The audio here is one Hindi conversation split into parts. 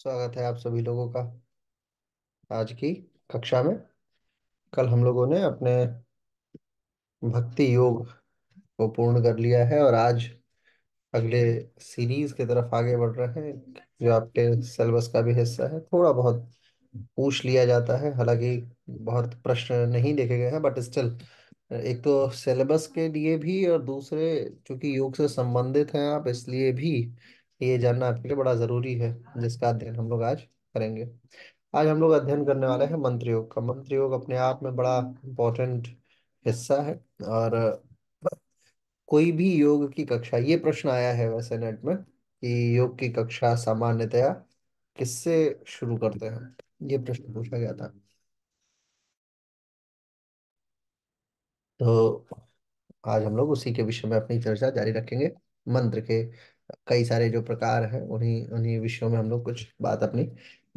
स्वागत है आप सभी लोगों का आज की कक्षा में कल हम लोगों ने अपने भक्ति योग को पूर्ण कर लिया है और आज अगले सीरीज की तरफ आगे बढ़ रहे हैं जो आपके सिलेबस का भी हिस्सा है थोड़ा बहुत पूछ लिया जाता है हालांकि बहुत प्रश्न नहीं देखे गए हैं बट स्टिल एक तो सिलेबस के लिए भी और दूसरे चूंकि योग से संबंधित हैं आप इसलिए भी ये जानना आपके लिए बड़ा ज़रूरी है जिसका अध्ययन हम लोग आज करेंगे आज हम लोग अध्ययन करने वाले हैं मंत्र योग का मंत्र योग अपने आप में बड़ा इम्पोर्टेंट हिस्सा है और कोई भी योग की कक्षा ये प्रश्न आया है वैसे नेट में कि योग की कक्षा सामान्यतया किससे शुरू करते हैं ये प्रश्न पूछा गया था तो आज हम लोग उसी के विषय में अपनी चर्चा जारी रखेंगे मंत्र के कई सारे जो प्रकार हैं उन्हीं उन्हीं विषयों में हम लोग कुछ बात अपनी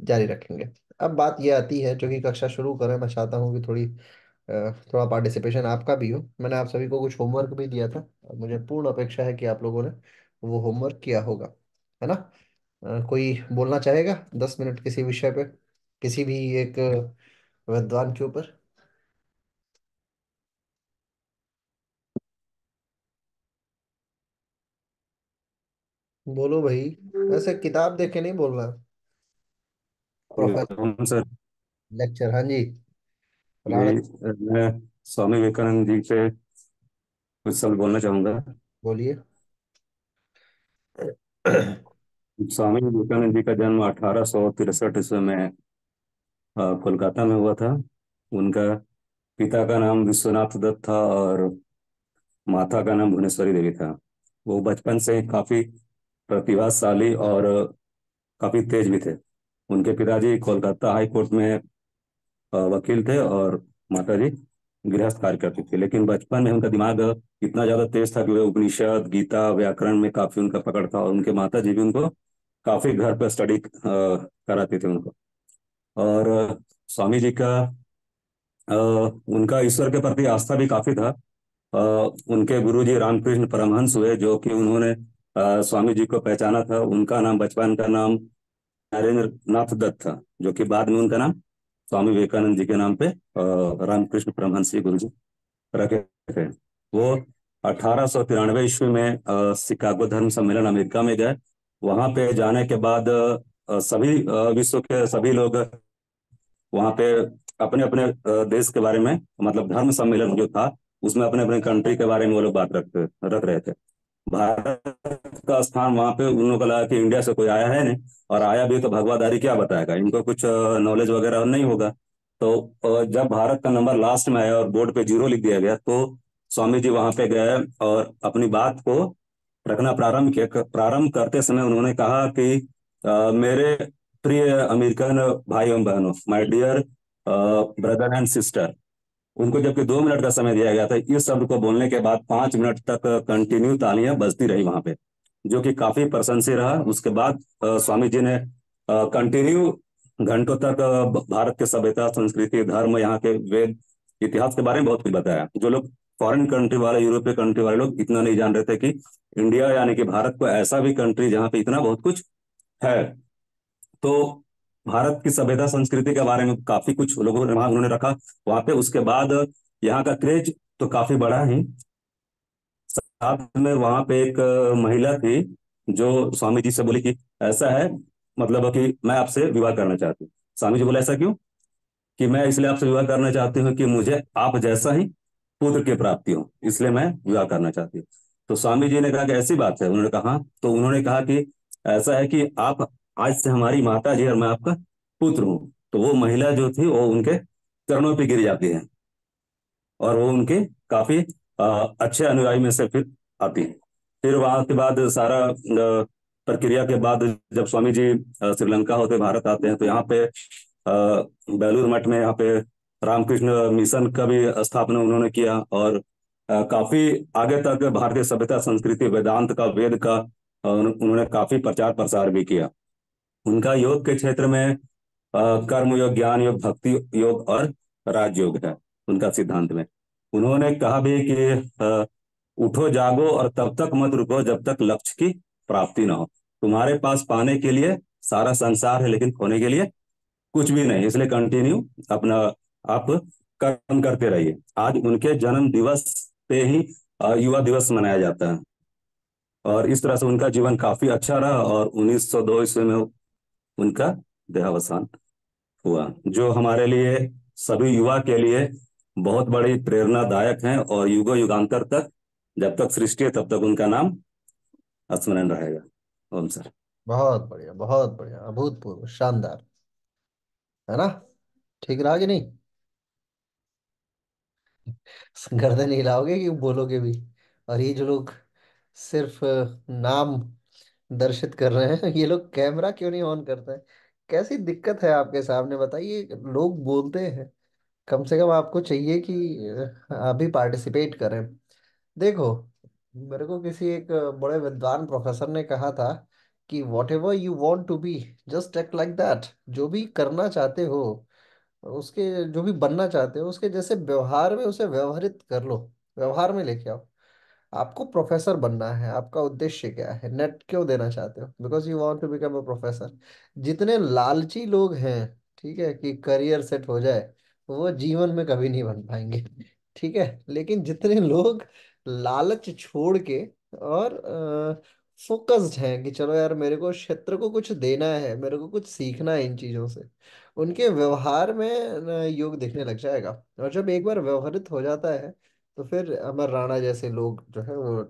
जारी रखेंगे अब बात यह आती है जो कि कक्षा शुरू करें मैं चाहता हूँ कि थोड़ी थोड़ा पार्टिसिपेशन आपका भी हो मैंने आप सभी को कुछ होमवर्क भी दिया था मुझे पूर्ण अपेक्षा है कि आप लोगों ने वो होमवर्क किया होगा है ना कोई बोलना चाहेगा दस मिनट किसी विषय पे किसी भी एक विद्वान के ऊपर बोलो भाई ऐसे हम्म। किताब देख के नहीं बोल रहा प्रोफेसर सर लेक्चर हाँ जी मैं स्वामी विवेकानंद जी से कुछ शब्द बोलना चाहूंगा बोलिए स्वामी विवेकानंद जी का जन्म अठारह सौ तिरसठ ईस्वी में कोलकाता में हुआ था उनका पिता का नाम विश्वनाथ दत्त था और माता का नाम भुवनेश्वरी देवी था वो बचपन से काफी प्रतिभाशाली और काफी तेज भी थे उनके पिताजी कोलकाता हाई कोर्ट में वकील थे और माता जी गृहस्थ कार्य करती थी लेकिन बचपन में उनका दिमाग इतना ज्यादा तेज था कि वे उपनिषद गीता व्याकरण में काफी उनका पकड़ था और उनके माता जी भी उनको काफी घर पर स्टडी कराते थे उनको और स्वामी जी का उनका ईश्वर के प्रति आस्था भी काफी था उनके गुरु जी रामकृष्ण परमहंस हुए जो कि उन्होंने स्वामी जी को पहचाना था उनका नाम बचपन का नाम नरेंद्र नाथ दत्त था जो कि बाद में उनका नाम स्वामी विवेकानंद जी के नाम पे रामकृष्ण परमहंसी गुरु जी रखे थे वो अठारह सौ तिरानवे ईस्वी में शिकागो धर्म सम्मेलन अमेरिका में गए वहां पे जाने के बाद सभी विश्व के सभी लोग वहां पे अपने अपने देश के बारे में मतलब धर्म सम्मेलन जो था उसमें अपने अपने कंट्री के बारे में वो लोग बात रखते रख रहे थे भारत का स्थान वहां पे उन लोगों को लगा कि इंडिया से कोई आया है नहीं और आया भी तो भगवादारी क्या बताएगा इनको कुछ नॉलेज वगैरह नहीं होगा तो जब भारत का नंबर लास्ट में आया और बोर्ड पे जीरो लिख दिया गया तो स्वामी जी वहां पे गए और अपनी बात को रखना प्रारंभ किया प्रारंभ करते समय उन्होंने कहा कि आ, मेरे प्रिय अमेरिकन भाई एवं बहनों my dear brother and sister उनको जबकि दो मिनट का समय दिया गया था इस शब्द को बोलने के बाद पांच मिनट तक कंटिन्यू तालियां बजती रही वहां पे जो कि काफी प्रशंसित रहा उसके बाद स्वामी जी ने कंटिन्यू घंटों तक भारत के सभ्यता संस्कृति धर्म यहाँ के वेद इतिहास के बारे में बहुत कुछ बताया जो लोग फॉरेन कंट्री वाले यूरोपीय कंट्री वाले लोग इतना नहीं जान रहे थे कि इंडिया यानी कि भारत को ऐसा भी कंट्री जहाँ पे इतना बहुत कुछ है तो भारत की सभ्यता संस्कृति के बारे में काफी कुछ लोगों ने वहां उन्होंने रखा वहां पे उसके बाद यहाँ का क्रेज तो काफी बड़ा है साथ में वहां पे एक महिला थी जो स्वामी जी से बोली कि ऐसा है मतलब कि मैं आपसे विवाह करना चाहती हूँ स्वामी जी बोले ऐसा क्यों कि मैं इसलिए आपसे विवाह करना चाहती हूँ कि मुझे आप जैसा ही पुत्र की प्राप्ति हो इसलिए मैं विवाह करना चाहती हूँ तो स्वामी जी ने कहा कि ऐसी बात है उन्होंने कहा तो उन्होंने कहा कि ऐसा है कि आप आज से हमारी माता जी और मैं आपका पुत्र हूँ तो वो महिला जो थी वो उनके चरणों पर गिर जाती है और वो उनके काफी आ, अच्छे अनुयायी में से फिर आती है फिर वहां के बाद सारा प्रक्रिया के बाद जब स्वामी जी श्रीलंका होते भारत आते हैं तो यहाँ पे बेलूर मठ में यहाँ पे रामकृष्ण मिशन का भी स्थापना उन्होंने किया और काफी आगे तक भारतीय सभ्यता संस्कृति वेदांत का वेद का उन्होंने काफी प्रचार प्रसार भी किया उनका योग के क्षेत्र में कर्म योग ज्ञान योग भक्ति योग और राजयोग है उनका सिद्धांत में उन्होंने कहा भी कि आ, उठो जागो और तब तक मत रुको जब तक लक्ष्य की प्राप्ति ना हो तुम्हारे पास पाने के लिए सारा संसार है लेकिन खोने के लिए कुछ भी नहीं इसलिए कंटिन्यू अपना आप कर्म करते रहिए आज उनके जन्म दिवस पे ही युवा दिवस मनाया जाता है और इस तरह से उनका जीवन काफी अच्छा रहा और 1902 ईस्वी में उनका देहावसान हुआ जो हमारे लिए सभी युवा के लिए बहुत बड़ी प्रेरणादायक हैं और युगो युगांतर तक जब तक सृष्टि है तब तक उनका नाम स्मरण रहेगा ओम सर बहुत बढ़िया बहुत बढ़िया अभूतपूर्व शानदार है ना ठीक रहा कि नहीं गर्दन हिलाओगे कि बोलोगे भी और ये जो लोग सिर्फ नाम दर्शित कर रहे हैं ये लोग कैमरा क्यों नहीं ऑन करते हैं कैसी दिक्कत है आपके सामने बताइए लोग बोलते हैं कम से कम आपको चाहिए कि आप भी पार्टिसिपेट करें देखो मेरे को किसी एक बड़े विद्वान प्रोफेसर ने कहा था कि whatever you want to be just act like that जो भी करना चाहते हो उसके जो भी बनना चाहते हो उसके जैसे व्यवहार में उसे व्यवहारित कर लो व्यवहार में लेके आओ आपको प्रोफेसर बनना है आपका उद्देश्य क्या है नेट क्यों देना चाहते हो because you want to become a professor जितने लालची लोग हैं ठीक है कि करियर सेट हो जाए वो जीवन में कभी नहीं बन पाएंगे ठीक है लेकिन जितने लोग लालच छोड़ के और फोकस्ड हैं कि चलो यार मेरे को क्षेत्र को कुछ देना है मेरे को कुछ सीखना है इन चीज़ों से उनके व्यवहार में योग दिखने लग जाएगा और जब एक बार व्यवहारित हो जाता है तो फिर अमर राणा जैसे लोग जो है वो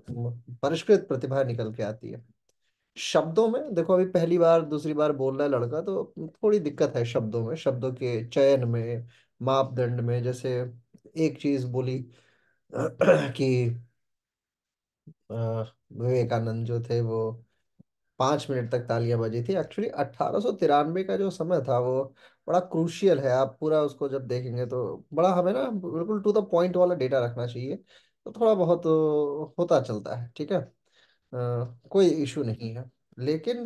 परिष्कृत प्रतिभा निकल के आती है शब्दों में देखो अभी पहली बार दूसरी बार बोल रहा है लड़का तो थोड़ी दिक्कत है शब्दों में शब्दों के चयन में मापदंड में जैसे एक चीज बोली कि विवेकानंद जो थे वो पाँच मिनट तक तालियां बजी थी एक्चुअली तिरानवे का जो समय था वो बड़ा क्रूशियल है आप पूरा उसको जब देखेंगे तो बड़ा हमें ना बिल्कुल टू द पॉइंट वाला डेटा रखना चाहिए तो थोड़ा बहुत होता चलता है ठीक है आ, कोई इशू नहीं है लेकिन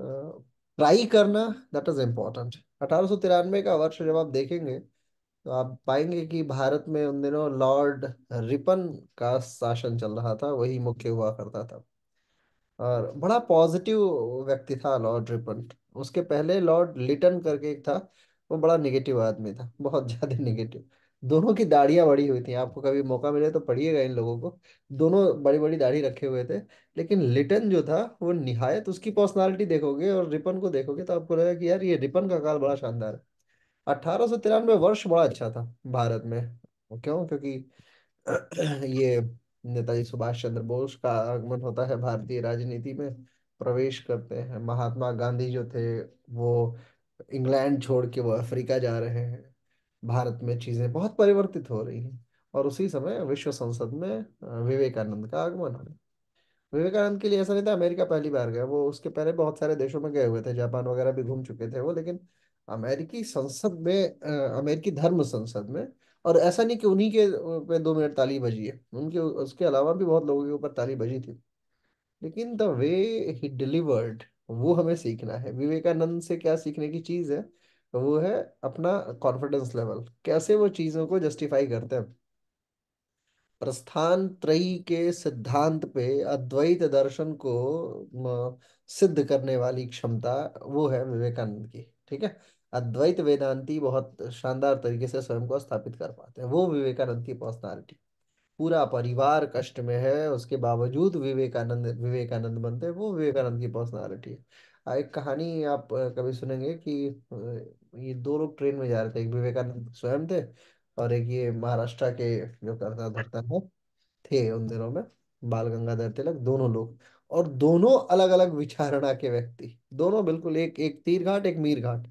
ट्राई करना दैट इज इम्पोर्टेंट अठारह का वर्ष जब आप देखेंगे तो आप पाएंगे कि भारत में उन दिनों लॉर्ड रिपन का शासन चल रहा था वही मुख्य हुआ करता था और बड़ा पॉजिटिव व्यक्ति था लॉर्ड रिपन उसके पहले लॉर्ड लिटन करके एक था वो बड़ा निगेटिव आदमी था बहुत ज्यादा निगेटिव दोनों की दाढ़ियां बड़ी हुई थी आपको कभी मौका मिले तो पढ़िएगा इन लोगों को दोनों बड़ी बड़ी दाढ़ी रखे हुए थे लेकिन लिटन जो था वो निहायत उसकी पर्सनालिटी देखोगे और रिपन को देखोगे तो आपको लगेगा कि यार ये रिपन का काल बड़ा शानदार है अठारह वर्ष बड़ा अच्छा था भारत में क्यों क्योंकि ये नेताजी सुभाष चंद्र बोस का आगमन होता है भारतीय राजनीति में प्रवेश करते हैं महात्मा गांधी जो थे वो इंग्लैंड छोड़ के वो अफ्रीका जा रहे हैं भारत में चीज़ें बहुत परिवर्तित हो रही हैं और उसी समय विश्व संसद में विवेकानंद का आगमन हो विवेकानंद के लिए ऐसा नहीं था अमेरिका पहली बार गया वो उसके पहले बहुत सारे देशों में गए हुए थे जापान वगैरह भी घूम चुके थे वो लेकिन अमेरिकी संसद में अमेरिकी धर्म संसद में और ऐसा नहीं कि उन्हीं के पे दो मिनट ताली बजी है उनके उसके अलावा भी बहुत लोगों के ऊपर ताली बजी थी लेकिन द वे ही डिलीवर्ड वो हमें सीखना है विवेकानंद से क्या सीखने की चीज़ है वो है अपना कॉन्फिडेंस लेवल कैसे वो चीज़ों को जस्टिफाई करते हैं प्रस्थान त्रयी के सिद्धांत पे अद्वैत दर्शन को सिद्ध करने वाली क्षमता वो है विवेकानंद की ठीक है अद्वैत वेदांती बहुत शानदार तरीके से स्वयं को स्थापित कर पाते हैं वो विवेकानंद की पर्सनालिटी पूरा परिवार कष्ट में है उसके बावजूद विवेकानंद विवेकानंद बनते हैं वो विवेकानंद की पर्सनालिटी है एक कहानी आप कभी सुनेंगे कि ये दो लोग ट्रेन में जा रहे थे एक विवेकानंद स्वयं थे और एक ये महाराष्ट्र के जो करता धरता है थे उन दिनों में बाल गंगाधर तिलक दोनों लोग और दोनों अलग अलग विचारणा के व्यक्ति दोनों बिल्कुल एक एक तीर घाट एक मीर घाट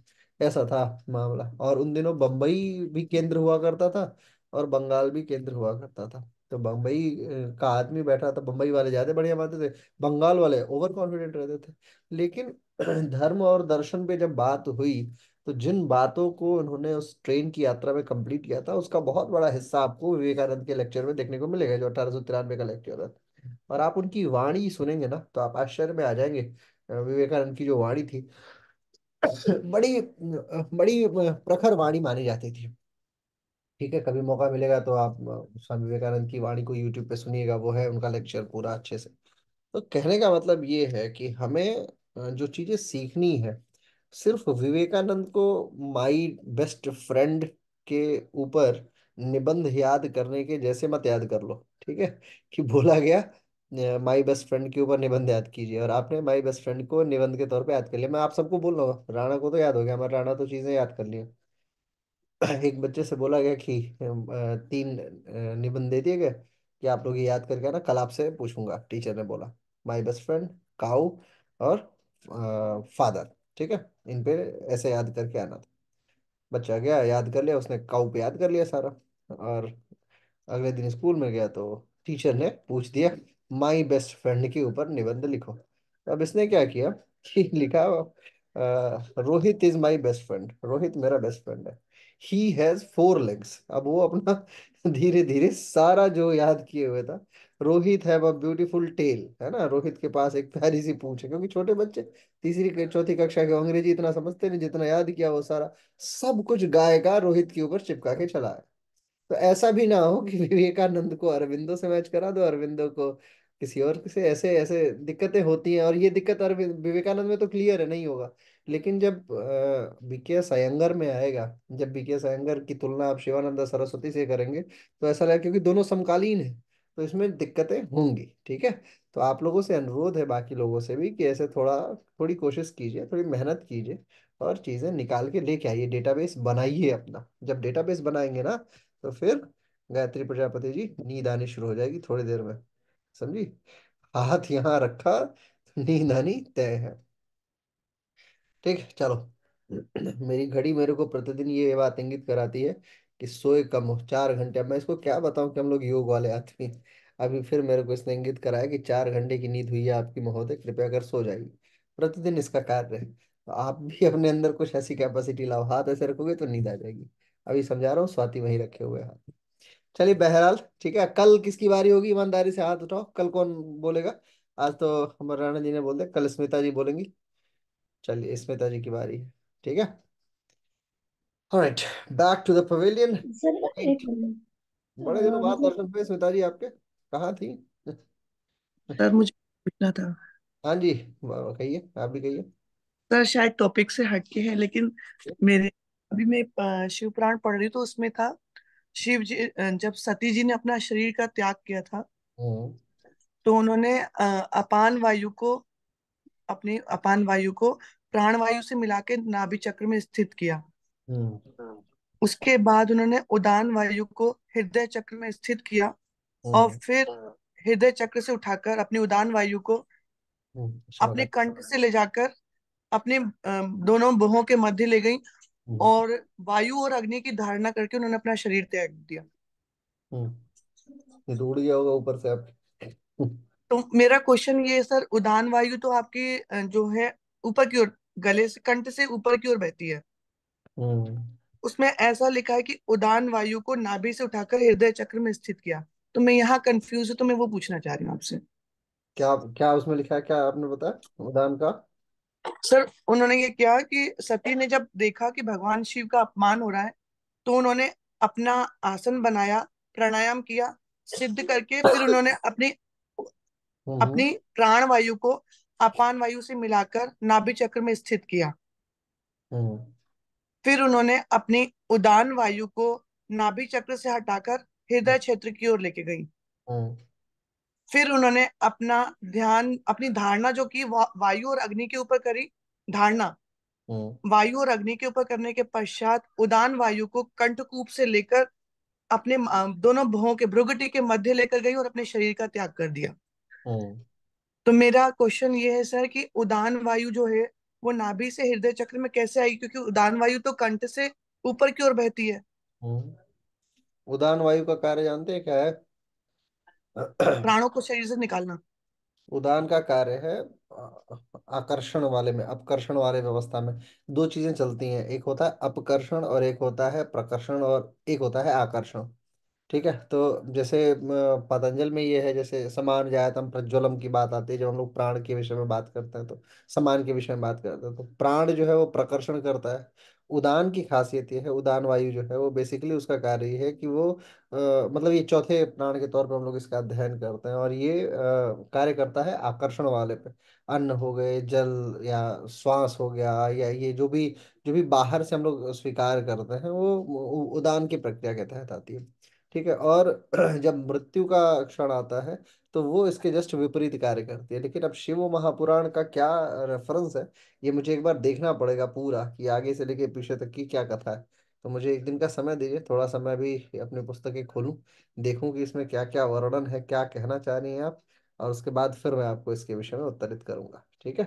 ऐसा था मामला और उन दिनों बम्बई भी केंद्र हुआ करता था और बंगाल भी केंद्र हुआ करता था तो बम्बई का आदमी बैठा था बम्बई वाले ज्यादा बढ़िया मानते थे बंगाल वाले ओवर कॉन्फिडेंट रहते थे लेकिन धर्म और दर्शन पे जब बात हुई तो जिन बातों को उन्होंने उस ट्रेन की यात्रा में कंप्लीट किया था उसका बहुत बड़ा हिस्सा आपको विवेकानंद के लेक्चर में देखने को मिलेगा जो अठारह सौ तिरानवे का लेक्चर है और आप उनकी वाणी सुनेंगे ना तो आप आश्चर्य में आ जाएंगे विवेकानंद की जो वाणी थी बड़ी बड़ी प्रखर वाणी मानी जाती थी ठीक है कभी मौका मिलेगा तो आप स्वामी विवेकानंद की वाणी को यूट्यूब पे सुनिएगा वो है उनका लेक्चर पूरा अच्छे से तो कहने का मतलब ये है कि हमें जो चीजें सीखनी है सिर्फ विवेकानंद को माई बेस्ट फ्रेंड के ऊपर निबंध याद करने के जैसे मत याद कर लो ठीक है कि बोला गया माई बेस्ट फ्रेंड के ऊपर निबंध याद कीजिए और आपने माई बेस्ट फ्रेंड को निबंध के तौर पे याद कर लिया मैं आप सबको बोल रहा हूँ राणा को तो याद हो गया हमारा राणा तो चीज़ें याद कर लिया एक बच्चे से बोला गया कि तीन निबंध दे दिए गए कि आप लोग ये याद करके ना कल आपसे पूछूंगा टीचर ने बोला माई बेस्ट फ्रेंड काऊ और आ, फादर ठीक है इन पे ऐसे याद करके आना था बच्चा गया याद कर लिया उसने काऊ पे याद कर लिया सारा और अगले दिन स्कूल में गया तो टीचर ने पूछ दिया माई बेस्ट फ्रेंड के ऊपर निबंध लिखो तो अब इसने क्या किया कि लिखा Rohit is my best friend Rohit मेरा बेस्ट फ्रेंड है ही हैज फोर लेग्स अब वो अपना धीरे धीरे सारा जो याद किए हुए था रोहित है ब्यूटीफुल टेल है ना रोहित के पास एक प्यारी सी पूछ है क्योंकि छोटे बच्चे तीसरी चौथी कक्षा के अंग्रेजी इतना समझते नहीं जितना याद किया वो सारा सब कुछ गाय का रोहित के ऊपर चिपका के चला है तो ऐसा भी ना हो कि विवेकानंद को अरविंदो से मैच करा दो अरविंदो को किसी और से ऐसे ऐसे दिक्कतें होती हैं और ये दिक्कत अरविंद विवेकानंद में तो क्लियर है नहीं होगा लेकिन जब बीके सयंगर में आएगा जब बीके सयंगर की तुलना आप शिवानंद सरस्वती से करेंगे तो ऐसा लगेगा क्योंकि दोनों समकालीन है तो इसमें दिक्कतें होंगी ठीक है तो आप लोगों से अनुरोध है बाकी लोगों से भी कि ऐसे थोड़ा थोड़ी कोशिश कीजिए थोड़ी मेहनत कीजिए और चीज़ें निकाल के लेके आइए डेटाबेस बनाइए अपना जब डेटाबेस बनाएंगे ना तो फिर गायत्री प्रजापति जी नींद आनी शुरू हो जाएगी थोड़ी देर में समझी हाथ यहाँ रखा नींद आनी तय है ठीक है चलो मेरी घड़ी मेरे को प्रतिदिन ये बात इंगित कराती है कि सोए कम हो चार घंटे अब मैं इसको क्या बताऊं कि हम लोग योग वाले आदमी अभी फिर मेरे को इसने इंगित कराया कि चार घंटे की नींद हुई है आपकी महोदय कृपया कर सो जाइए प्रतिदिन इसका कार्य है तो आप भी अपने अंदर कुछ ऐसी कैपेसिटी लाओ हाथ ऐसे रखोगे तो नींद आ जाएगी अभी समझा रहा हूँ स्वाति वही रखे हुए हाथ चलिए बहरहाल ठीक है कल किसकी बारी होगी ईमानदारी से हाथ उठाओ कल कौन बोलेगा आज तो हमारे राणा जी ने बोल दिया कल स्मिता जी बोलेंगी चलिए स्मिता जी की बारी है ठीक है alright back to the pavilion बड़े दिनों बाद दर्शन पे स्मिता जी आपके कहाँ थी सर मुझे पूछना था हाँ जी कहिए आप भी कहिए सर शायद टॉपिक से हटके हैं लेकिन मेरे अभी मैं शिव पढ़ रही तो उसमें था शिव जी जब सती जी ने अपना शरीर का त्याग किया था हम्म। तो उन्होंने अपान वायु को अपनी अपान वायु को प्राण वायु से मिला के नाभि चक्र में स्थित किया हम्म। उसके बाद उन्होंने उदान वायु को हृदय चक्र में स्थित किया हम्म। और फिर हृदय चक्र से उठाकर अपनी उदान वायु को अपने कंठ से ले जाकर अपने दोनों बहों के मध्य ले गई हम्म। और वायु और अग्नि की धारणा करके उन्होंने अपना शरीर त्याग दिया रूढ़ हम्म। गया होगा ऊपर से तो मेरा क्वेश्चन ये सर उदान वायु तो आपकी जो है ऊपर की ओर गले से कंठ से ऊपर की ओर बहती है हम्म। उसमें ऐसा लिखा है कि उदान वायु को नाभि से उठाकर हृदय चक्र में स्थित किया तो मैं यहाँ कंफ्यूज हूँ तो मैं वो पूछना चाह रही हूँ आपसे क्या क्या उसमें लिखा है क्या आपने बताया उदान का सर उन्होंने ये किया कि सती ने जब देखा कि भगवान शिव का अपमान हो रहा है तो उन्होंने अपना आसन बनाया प्राणायाम किया सिद्ध करके फिर उन्होंने अपनी हम्म, हम्म। अपनी प्राण वायु को अपान वायु से मिलाकर नाभि चक्र में स्थित किया हम्म। फिर उन्होंने अपनी उदान वायु को नाभि चक्र से हटाकर हृदय क्षेत्र की ओर लेके गई फिर उन्होंने अपना ध्यान अपनी धारणा जो की वा, वायु और अग्नि के ऊपर करी धारणा हम्म। वायु और अग्नि के ऊपर करने के पश्चात उदान वायु को कंठकूप से लेकर अपने दोनों भों के भ्रुगटी के मध्य लेकर गई और अपने शरीर का त्याग कर दिया हम्म। तो मेरा क्वेश्चन ये है सर कि उदान वायु जो है वो नाभि से हृदय चक्र में कैसे आई क्योंकि उदान वायु तो कंठ से ऊपर की ओर बहती है हम्म। उदान वायु का कार्य जानते हैं क्या है प्राणों को शरीर से निकालना उदान का कार्य है आकर्षण वाले में अपकर्षण वाले व्यवस्था में दो चीजें चलती हैं एक होता है अपकर्षण और एक होता है प्रकर्षण और एक होता है आकर्षण ठीक है तो जैसे पतंजल में ये है जैसे समान जायतम प्रज्वलम की बात आती है जब हम लोग प्राण के विषय में बात करते हैं तो समान के विषय में बात करते हैं तो प्राण जो है वो प्रकर्षण करता है उदान की खासियत यह है उदान वायु जो है वो बेसिकली उसका कार्य है कि वो आ, मतलब ये चौथे प्राण के तौर पर हम लोग इसका अध्ययन करते हैं और ये कार्य करता है आकर्षण वाले पे अन्न हो गए जल या श्वास हो गया या ये जो भी जो भी बाहर से हम लोग स्वीकार करते हैं वो उदान की प्रक्रिया के तहत आती है ठीक है और जब मृत्यु का क्षण आता है तो वो इसके जस्ट विपरीत कार्य करती है लेकिन अब शिव महापुराण का क्या रेफरेंस है ये मुझे एक बार देखना पड़ेगा पूरा कि आगे से लेके पीछे तक की क्या कथा है तो मुझे एक दिन का समय दीजिए थोड़ा समय भी अपनी पुस्तकें खोलूं देखूं कि इसमें क्या क्या वर्णन है क्या कहना चाह रही हैं आप और उसके बाद फिर मैं आपको इसके विषय में उत्तरित करूंगा ठीक है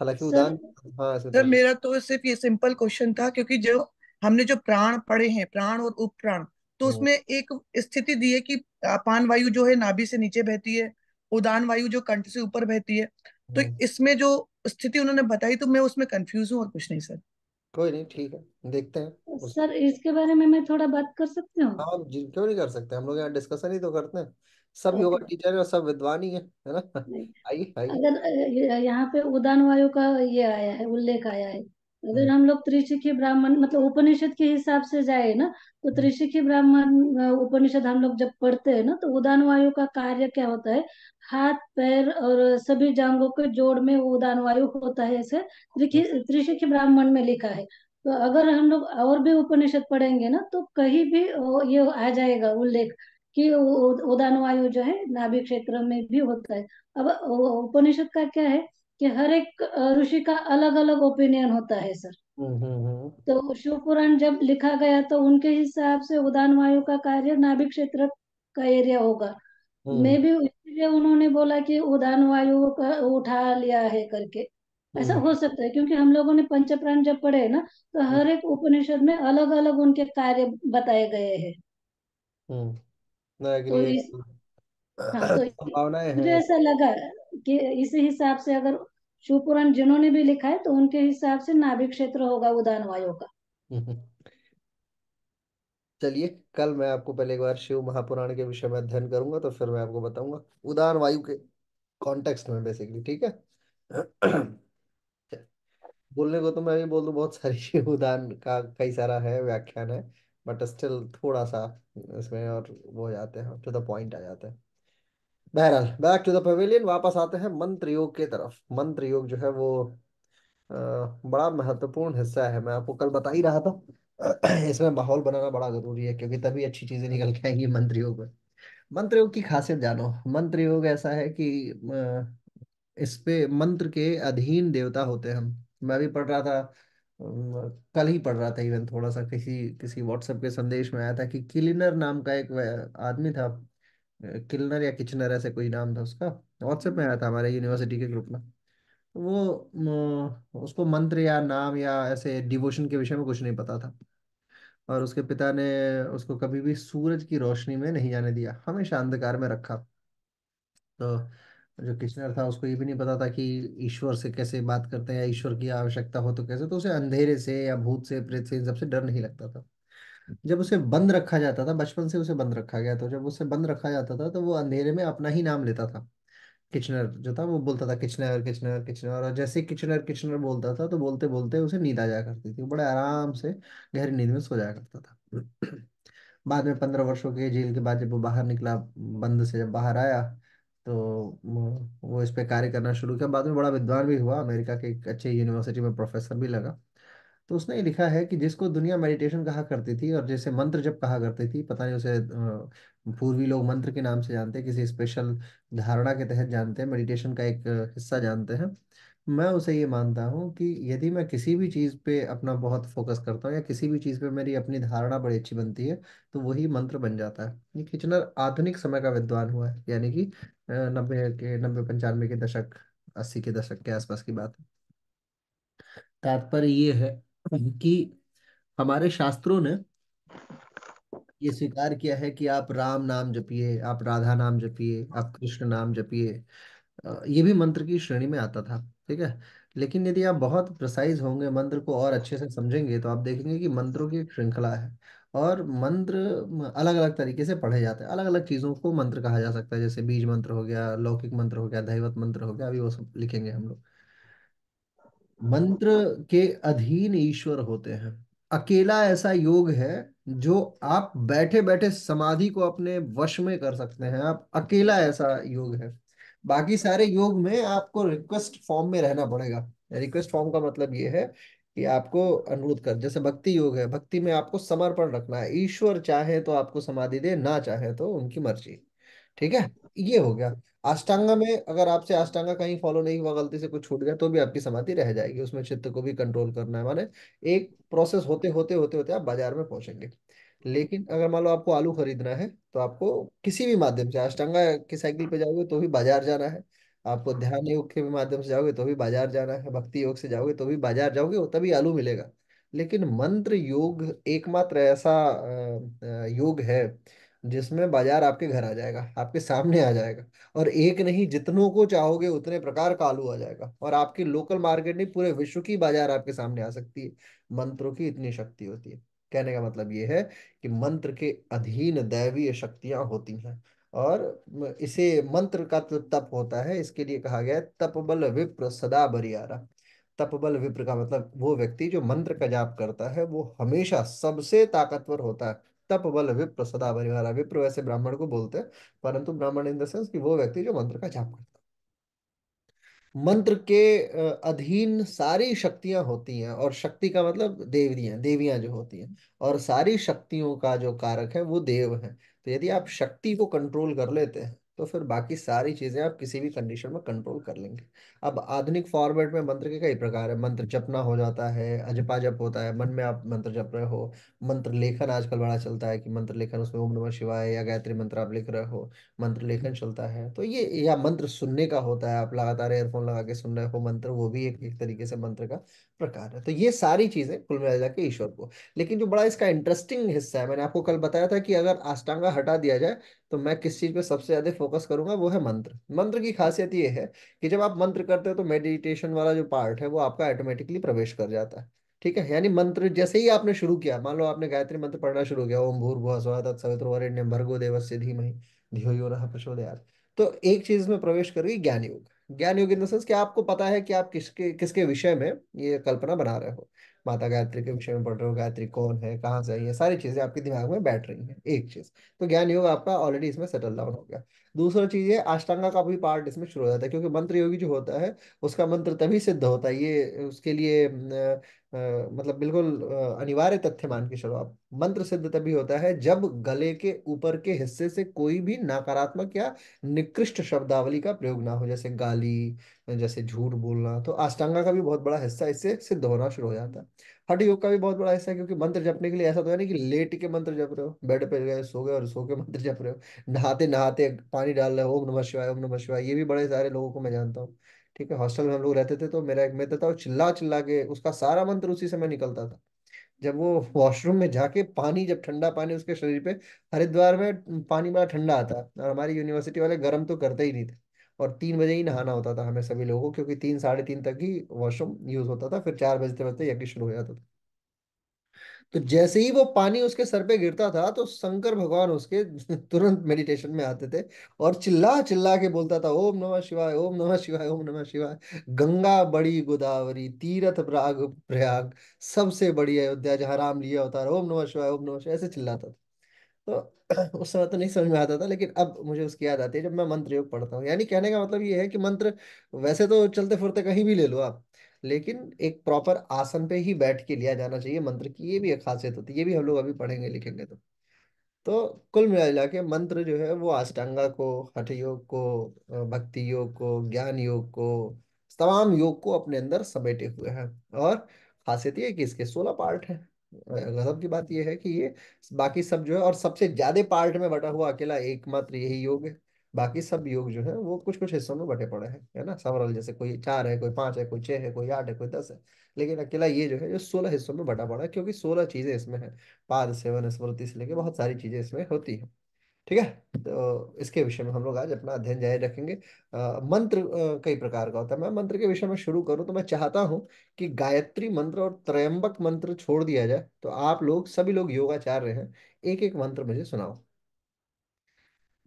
हालांकि उदाहरण हाँ सर मेरा तो सिर्फ ये सिंपल क्वेश्चन था क्योंकि जो हमने जो प्राण पढ़े हैं प्राण और उपप्राण तो हम्म। उसमें एक स्थिति दी है कि अपान वायु जो है नाभि से नीचे बहती है उदान वायु जो कंठ से ऊपर बहती है तो हम्म। इसमें जो स्थिति उन्होंने बताई तो मैं उसमें कंफ्यूज हूँ और कुछ नहीं सर कोई नहीं ठीक है देखते हैं तो सर इसके बारे में मैं थोड़ा बात कर सकती हूँ हाँ क्यों नहीं कर सकते हम लोग यहाँ डिस्कशन ही तो करते हैं सब योगा टीचर है और सब विद्वान ही है है ना आइए आइए अगर यहाँ पे उदान वायु का ये आया है उल्लेख आया है अगर हम लोग त्रिशिखी ब्राह्मण मतलब उपनिषद के हिसाब से जाए ना तो हम्म। त्रिशिखी ब्राह्मण उपनिषद हम लोग जब पढ़ते हैं ना तो उदान वायु का कार्य क्या होता है हाथ पैर और सभी जांगों के जोड़ में उदान वायु होता है ऐसे अच्छा। त्रिशिखी ब्राह्मण में लिखा है तो अगर हम लोग और भी उपनिषद पढ़ेंगे ना तो कहीं भी ये आ जाएगा उल्लेख कि उदान वायु जो है नाभि क्षेत्र में भी होता है अब उपनिषद का क्या है कि हर एक ऋषि का अलग अलग ओपिनियन होता है सर हम्म, हम्म, हम्म। तो शिव पुराण जब लिखा गया तो उनके हिसाब से उदान वायु का कार्य नाभिक क्षेत्र का एरिया होगा मे भी इसलिए उन्होंने बोला कि उदान वायु का उठा लिया है करके ऐसा हो सकता है क्योंकि हम लोगों ने पंच प्राण जब पढ़े है ना तो हर एक उपनिषद में अलग अलग उनके कार्य बताए गए हैं तो इस हाँ तो मुझे ऐसा लगा कि इसी हिसाब से अगर शिवपुराण जिन्होंने भी लिखा है तो उनके हिसाब से नाभिक क्षेत्र होगा उदान वायु का चलिए कल मैं आपको पहले एक बार शिव महापुराण के विषय में अध्ययन करूंगा तो फिर मैं आपको बताऊंगा उदान वायु के कॉन्टेक्स्ट में बेसिकली ठीक है बोलने को तो मैं भी बोल दू बहुत सारी उदाहरण का कई सारा है व्याख्यान है बट स्टिल थोड़ा सा इसमें और वो जाते हैं टू द पॉइंट आ जाते हैं बहरहाल बैक टू द पवेलियन वापस आते हैं मंत्र योग के तरफ मंत्र योग जो है वो आ, बड़ा महत्वपूर्ण हिस्सा है मैं आपको कल बता ही रहा था इसमें माहौल बनाना बड़ा जरूरी है क्योंकि तभी अच्छी चीजें निकल के आएंगी मंत्र योग में मंत्र योग की खासियत जानो मंत्र योग ऐसा है कि इस पे मंत्र के अधीन देवता होते हैं मैं भी पढ़ रहा था कल ही पढ़ रहा था इवन थोड़ा सा किसी किसी व्हाट्सएप के संदेश में आया था कि किलिनर नाम का एक आदमी था किलनर या किचनर ऐसे कोई नाम था उसका व्हाट्सएप में आया था हमारे यूनिवर्सिटी के ग्रुप में तो वो उसको मंत्र या नाम या ऐसे डिवोशन के विषय में कुछ नहीं पता था और उसके पिता ने उसको कभी भी सूरज की रोशनी में नहीं जाने दिया हमेशा अंधकार में रखा तो जो किचनर था उसको ये भी नहीं पता था कि ईश्वर से कैसे बात करते हैं या ईश्वर की आवश्यकता हो तो कैसे तो उसे अंधेरे से या भूत से प्रेत से इन सबसे डर नहीं लगता था जब उसे बंद रखा जाता था बचपन से उसे बंद रखा गया तो जब उसे बंद रखा जाता था तो वो अंधेरे में अपना ही नाम लेता था किचनर जो था वो बोलता था किचनर किचनर किचनर और जैसे किचनर किचनर बोलता था तो बोलते बोलते उसे नींद आ जाया करती थी बड़े आराम से गहरी नींद में सो जाया करता था बाद में पंद्रह वर्षों के जेल के बाद जब वो बाहर निकला बंद से जब बाहर आया तो वो इस पे कार्य करना शुरू किया बाद में बड़ा विद्वान भी हुआ अमेरिका के एक अच्छे यूनिवर्सिटी में प्रोफेसर भी लगा तो उसने लिखा है कि जिसको दुनिया मेडिटेशन कहा करती थी और जैसे मंत्र जब कहा करती थी पता नहीं उसे पूर्वी लोग मंत्र के नाम से जानते हैं किसी स्पेशल धारणा के तहत जानते हैं मेडिटेशन का एक हिस्सा जानते हैं मैं उसे ये मानता हूँ कि यदि मैं किसी भी चीज़ पे अपना बहुत फोकस करता हूँ या किसी भी चीज़ पे मेरी अपनी धारणा बड़ी अच्छी बनती है तो वही मंत्र बन जाता है ये किचनर आधुनिक समय का विद्वान हुआ है यानी कि नब्बे के नब्बे पंचानवे के दशक अस्सी के दशक के आसपास की बात है तात्पर्य ये है कि हमारे शास्त्रों ने ये स्वीकार किया है कि आप राम नाम जपिए आप राधा नाम जपिए आप कृष्ण नाम जपिए ये भी मंत्र की श्रेणी में आता था ठीक है लेकिन यदि आप बहुत प्रसाइज होंगे मंत्र को और अच्छे से समझेंगे तो आप देखेंगे कि मंत्रों की एक श्रृंखला है और मंत्र अलग अलग तरीके से पढ़े जाते हैं अलग अलग चीज़ों को मंत्र कहा जा सकता है जैसे बीज मंत्र हो गया लौकिक मंत्र हो गया दैवत मंत्र हो गया अभी वो सब लिखेंगे हम लोग मंत्र के अधीन ईश्वर होते हैं अकेला ऐसा योग है जो आप बैठे बैठे समाधि को अपने वश में कर सकते हैं आप अकेला ऐसा योग है बाकी सारे योग में आपको रिक्वेस्ट फॉर्म में रहना पड़ेगा रिक्वेस्ट फॉर्म का मतलब ये है कि आपको अनुरोध कर जैसे भक्ति योग है भक्ति में आपको समर्पण रखना है ईश्वर चाहे तो आपको समाधि दे ना चाहे तो उनकी मर्जी ठीक है ये हो गया अष्टांगा में अगर आपसे अष्टांगा कहीं फॉलो नहीं हुआ गलती से कुछ छूट गया तो भी आपकी समाधि रह जाएगी उसमें चित्त को भी कंट्रोल करना है माने एक प्रोसेस होते होते होते होते आप बाजार में पहुंचेंगे लेकिन अगर मान लो आपको आलू खरीदना है तो आपको किसी भी माध्यम से अष्टांगा की साइकिल पे जाओगे तो भी बाजार जाना है आपको ध्यान योग के माध्यम से जाओगे तो भी बाजार जाना है भक्ति योग से जाओगे तो भी बाजार जाओगे तभी आलू मिलेगा लेकिन मंत्र योग एकमात्र ऐसा योग है जिसमें बाजार आपके घर आ जाएगा आपके सामने आ जाएगा और एक नहीं जितनों को चाहोगे उतने प्रकार का आलू आ जाएगा और आपकी लोकल मार्केट नहीं पूरे विश्व की बाजार आपके सामने आ सकती है मंत्रों की इतनी शक्ति होती है कहने का मतलब ये है कि मंत्र के अधीन दैवीय शक्तियां होती हैं और इसे मंत्र का तप होता है इसके लिए कहा गया है तपबल विप्र सदा बरियारा तपबल विप्र का मतलब वो व्यक्ति जो मंत्र का जाप करता है वो हमेशा सबसे ताकतवर होता है प्रबल विप्र सदा परिवार विप्र वैसे ब्राह्मण को बोलते हैं परंतु ब्राह्मण इन द सेंस कि वो व्यक्ति जो मंत्र का जाप करता मंत्र के अधीन सारी शक्तियां होती हैं और शक्ति का मतलब देवियां देवियां जो होती हैं और सारी शक्तियों का जो कारक है वो देव है तो यदि आप शक्ति को कंट्रोल कर लेते हैं तो फिर बाकी सारी चीजें आप किसी भी कंडीशन में कंट्रोल कर लेंगे अब आधुनिक फॉर्मेट में मंत्र के कई प्रकार है मंत्र जपना हो जाता है अजपा जप होता है मन में आप मंत्र जप रहे हो मंत्र लेखन आजकल बड़ा चलता है कि मंत्र लेखन उसमें ओम नमः शिवाय या गायत्री मंत्र आप लिख रहे हो मंत्र लेखन चलता है तो ये या मंत्र सुनने का होता है आप लगातार एयरफोन लगा के सुन रहे हो मंत्र वो भी एक, एक तरीके से मंत्र का प्रकार है तो ये सारी चीजें कुल मिला जाके ईश्वर को लेकिन जो बड़ा इसका इंटरेस्टिंग हिस्सा है मैंने आपको कल बताया था कि अगर आष्टांगा हटा दिया जाए तो मैं किस चीज पे सबसे ज्यादा फोकस करूंगा वो है मंत्र मंत्र की खासियत ये है कि जब आप मंत्र करते हो तो मेडिटेशन वाला जो पार्ट है वो आपका ऑटोमेटिकली प्रवेश कर जाता है ठीक है यानी मंत्र जैसे ही आपने शुरू किया मान लो आपने गायत्री मंत्र पढ़ना शुरू किया ओम भूर्भुव स्वादत्त सवितुर्वरेण्यम भर्गो देवस्य धीमहि धियो यो नः तो एक चीज में प्रवेश कर ज्ञान योग ज्ञान योग इन द सेंस कि आपको पता है कि आप किसके किसके विषय में ये कल्पना बना रहे हो माता गायत्री के विषय में पढ़ रहे हो गायत्री कौन है कहाँ से आई है सारी चीजें आपके दिमाग में बैठ रही हैं एक चीज तो ज्ञान योग आपका ऑलरेडी इसमें सेटल डाउन हो गया दूसरा चीज है अष्टांगा का भी पार्ट इसमें शुरू हो जाता है क्योंकि मंत्र योगी जो होता है उसका मंत्र तभी सिद्ध होता है ये उसके लिए मतलब बिल्कुल अनिवार्य तथ्य मान के चलो आप मंत्र सिद्ध तभी होता है जब गले के ऊपर के हिस्से से कोई भी नकारात्मक या निकृष्ट शब्दावली का प्रयोग ना हो जैसे गाली जैसे झूठ बोलना तो अष्टांगा का भी बहुत बड़ा हिस्सा इससे सिद्ध होना शुरू हो जाता है हठ योग का भी बहुत बड़ा हिस्सा है क्योंकि मंत्र जपने के लिए ऐसा तो है नहीं कि लेट के मंत्र जप रहे हो बेड पे गए सो गए और सो के मंत्र जप रहे हो नहाते नहाते पानी डाल रहे हो ओम नमः शिवाय ओम नमः शिवाय ये भी बड़े सारे लोगों को मैं जानता हूँ ठीक है हॉस्टल में हम लोग रहते थे तो मेरा एक मित्र था वो चिल्ला चिल्ला के उसका सारा मंत्र उसी समय निकलता था जब वो वॉशरूम में जाके पानी जब ठंडा पानी उसके शरीर पे हरिद्वार में पानी बड़ा ठंडा आता और हमारी यूनिवर्सिटी वाले गर्म तो करते ही नहीं थे और तीन बजे ही नहाना होता था हमें सभी लोगों को क्योंकि तीन साढ़े तीन तक ही वॉशरूम यूज होता था फिर चार बजते बजते यज्ञ शुरू हो जाता था तो जैसे ही वो पानी उसके सर पे गिरता था तो शंकर भगवान उसके तुरंत मेडिटेशन में आते थे और चिल्ला चिल्ला के बोलता था ओम नमः शिवाय ओम नमः शिवाय ओम नमः शिवाय गंगा बड़ी गोदावरी तीरथ प्राग प्रयाग सबसे बड़ी अयोध्या जहाँ राम लिया होता ओम नमः शिवाय ओम नमः शिवाय ऐसे चिल्लाता था तो उस समय तो नहीं समझ में आता था लेकिन अब मुझे उसकी याद आती है जब मैं मंत्र योग पढ़ता हूँ यानी कहने का मतलब ये है कि मंत्र वैसे तो चलते फिरते कहीं भी ले लो आप लेकिन एक प्रॉपर आसन पे ही बैठ के लिया जाना चाहिए मंत्र की ये भी एक खासियत होती है ये भी हम लोग अभी पढ़ेंगे लिखेंगे तो तो कुल मिला के मंत्र जो है वो अष्टांगा को हठ योग को भक्ति योग को ज्ञान योग को तमाम योग को अपने अंदर समेटे हुए हैं और खासियत ये कि इसके सोलह पार्ट हैं गजब की बात ये है कि ये बाकी सब जो है और सबसे ज्यादा पार्ट में बटा हुआ अकेला एकमात्र यही योग है बाकी सब योग जो है वो कुछ कुछ हिस्सों में बटे पड़े हैं है ना सवरल जैसे कोई चार है कोई पांच है कोई छह है कोई आठ है कोई दस है लेकिन अकेला ये जो है जो सोलह हिस्सों में बटा पड़ा है क्योंकि सोलह चीजें इसमें है पाद सेवन स्मृति से लेकर बहुत सारी चीजें इसमें होती है ठीक है तो इसके विषय में हम लोग आज अपना अध्ययन जारी रखेंगे आ, मंत्र कई प्रकार का होता है मैं मंत्र के विषय में शुरू करूं तो मैं चाहता हूं कि गायत्री मंत्र और त्रयंबक मंत्र छोड़ दिया जाए तो आप लोग सभी लोग योगाचार्य हैं एक एक मंत्र मुझे सुनाओ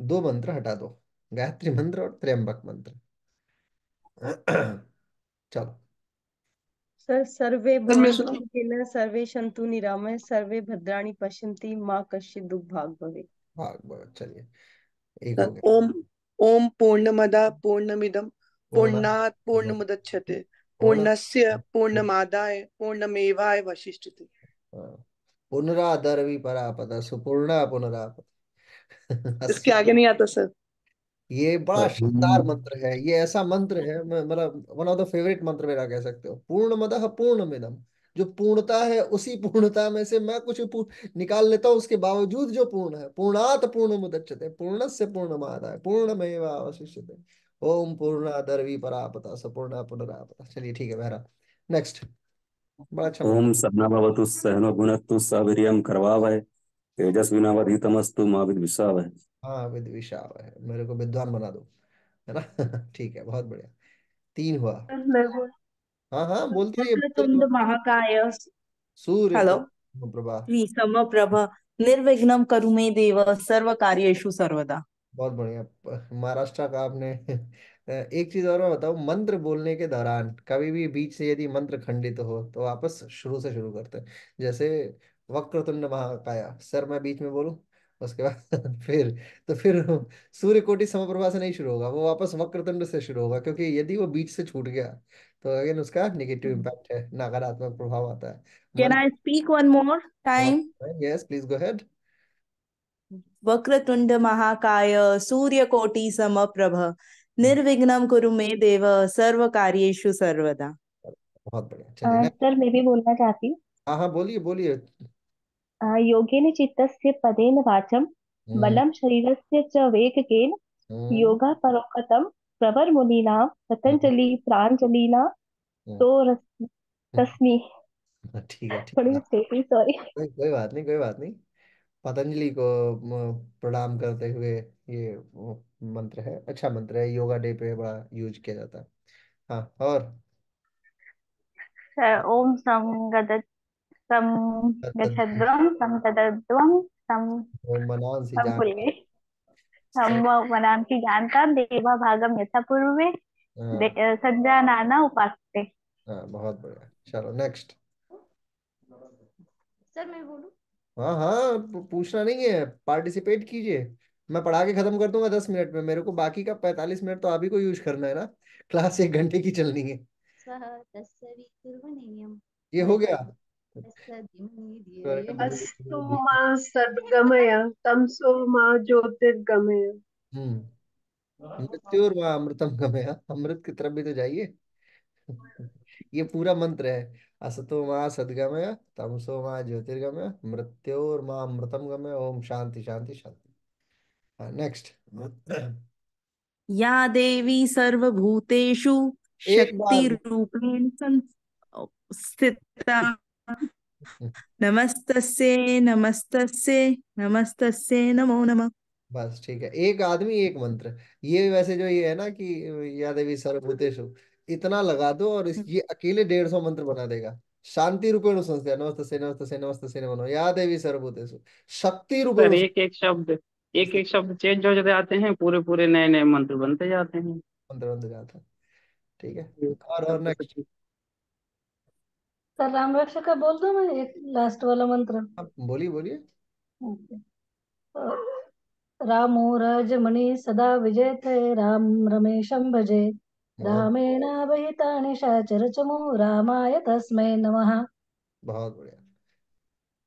दो मंत्र हटा दो गायत्री मंत्र और त्र्यंबक मंत्र चलो सर सर्वे तो सर सर्वे शंतु निरामय सर्वे भद्राणी पश्यंती माँ कश्य दुख भाग भवे भाग भवे चलिए एक ओम ओम पूर्णमदा पूर्णमिदम पूर्णात् पूर्णमुदच्छते पूर्णस्य पूर्णमादाय पूर्णमेवाय वशिष्ठते पुनरादरवि परापद सुपूर्णा पुनरापद इसके आगे नहीं आता सर ये बड़ा हाँ। शानदार मंत्र है ये ऐसा मंत्र है मतलब वन ऑफ द फेवरेट मंत्र मेरा कह सकते हो पूर्ण मदह पूर्ण मिदम जो पूर्णता है उसी पूर्णता में से मैं कुछ निकाल लेता हूँ उसके बावजूद जो पूर्ण है पूर्णात पूर्ण मुदच्यते पूर्ण से पूर्ण माता है पूर्ण अवशिष्यते ओम पूर्णा दर्वी परापता सपूर्णा पुनरापता चलिए ठीक है बहरा नेक्स्ट बड़ा अच्छा ओम सबना भवतु सहनो गुणतु सवीर्यम करवावै तेजस तमस्तु तेजस्विनावधीतमस्तु विशाव है हाँ विद विशाव है मेरे को विद्वान बना दो है ना ठीक है बहुत बढ़िया तीन हुआ हाँ हाँ बोलती रहिए तुंड महाकाय सूर्य हेलो प्रभा विषम प्रभा निर्विघ्नम करु मे देव सर्व कार्येषु सर्वदा बहुत बढ़िया महाराष्ट्र का आपने एक चीज और मैं बताऊं मंत्र बोलने के दौरान कभी भी बीच से यदि मंत्र खंडित हो तो वापस शुरू से शुरू करते हैं जैसे वक्रतुंड महाकाया सर मैं बीच में बोलू उसके बाद फिर तो फिर सूर्य कोटि समप्रभा से नहीं शुरू होगा वो वापस वक्रतुंड से शुरू होगा क्योंकि यदि वो बीच से छूट गया तो अगेन उसका निगेटिव इम्पैक्ट हम्म। है नकारात्मक प्रभाव आता है can I speak one more time yes please go ahead वक्रतुंड महाकाय सूर्य कोटि समप्रभ हम्म। निर्विघ्नम कुरु मे देव सर्व कार्येषु सर्वदा बहुत बढ़िया सर मैं भी बोलना चाहती हूँ हाँ हाँ बोलिए बोलिए योगेन चित्तस्य पदेन वाचम हम्म शरीरस्य च वेगकेन हम्म योगापरोक्तं प्रवर मुनीना पतंजलि हम्म। प्राञ्जलिना हम्म। तो ठीक है थोड़ी सॉरी कोई बात नहीं कोई बात नहीं पतंजलि को प्रणाम करते हुए ये मंत्र है अच्छा मंत्र है योगा डे पे बड़ा यूज किया जाता है हाँ और ओम सम गच्छद्वम सम तदद्वम सम सम मनांसि जानता देवा भागम यथा पूर्वे बहुत बढ़िया चलो नेक्स्ट सर मैं बोलूं हाँ हाँ पूछना नहीं है पार्टिसिपेट कीजिए मैं पढ़ा के खत्म कर दूंगा दस मिनट में मेरे को बाकी का पैतालीस मिनट तो अभी को यूज करना है ना क्लास एक घंटे की चलनी है ये हो गया अस्तु मा सद्गमय तमसो मा ज्योतिर्गमय मृत्युर मा अमृतम गमय अमृत की तरफ भी तो जाइए ये पूरा मंत्र है असतो मा सद्गमय तमसो मा ज्योतिर्गमय मृत्योर मा अमृतम गमय ओम शांति शांति शांति नेक्स्ट या देवी सर्वभूतेषु शक्ति रूपेण संस्थिता नमस्तस्य नमस्तस्य नमस्तस्य नमो नमः बस ठीक है एक आदमी एक मंत्र ये वैसे जो ये है ना कि यादवी देवी सर्वभूतेषु इतना लगा दो और इस हम्म। ये अकेले डेढ़ सौ मंत्र बना देगा शांति रूपे संस्था नमस्ते नमस्ते नमस्ते नमो यादवी या देवी शक्ति रूपे एक एक शब्द एक एक शब्द चेंज हो जाते हैं पूरे पूरे नए नए मंत्र बनते जाते हैं मंत्र बनते जाते हैं ठीक है हम्म। और और नेक्स्ट सर राम रक्षा का बोल दो मैं एक लास्ट वाला मंत्र बोलिए बोलिए ओके राज मणि सदा विजय थे राम रमेशं भजे हाँ। रामेणाभिहितानि शाचरचमो रामाय तस्मै नमः बहुत बढ़िया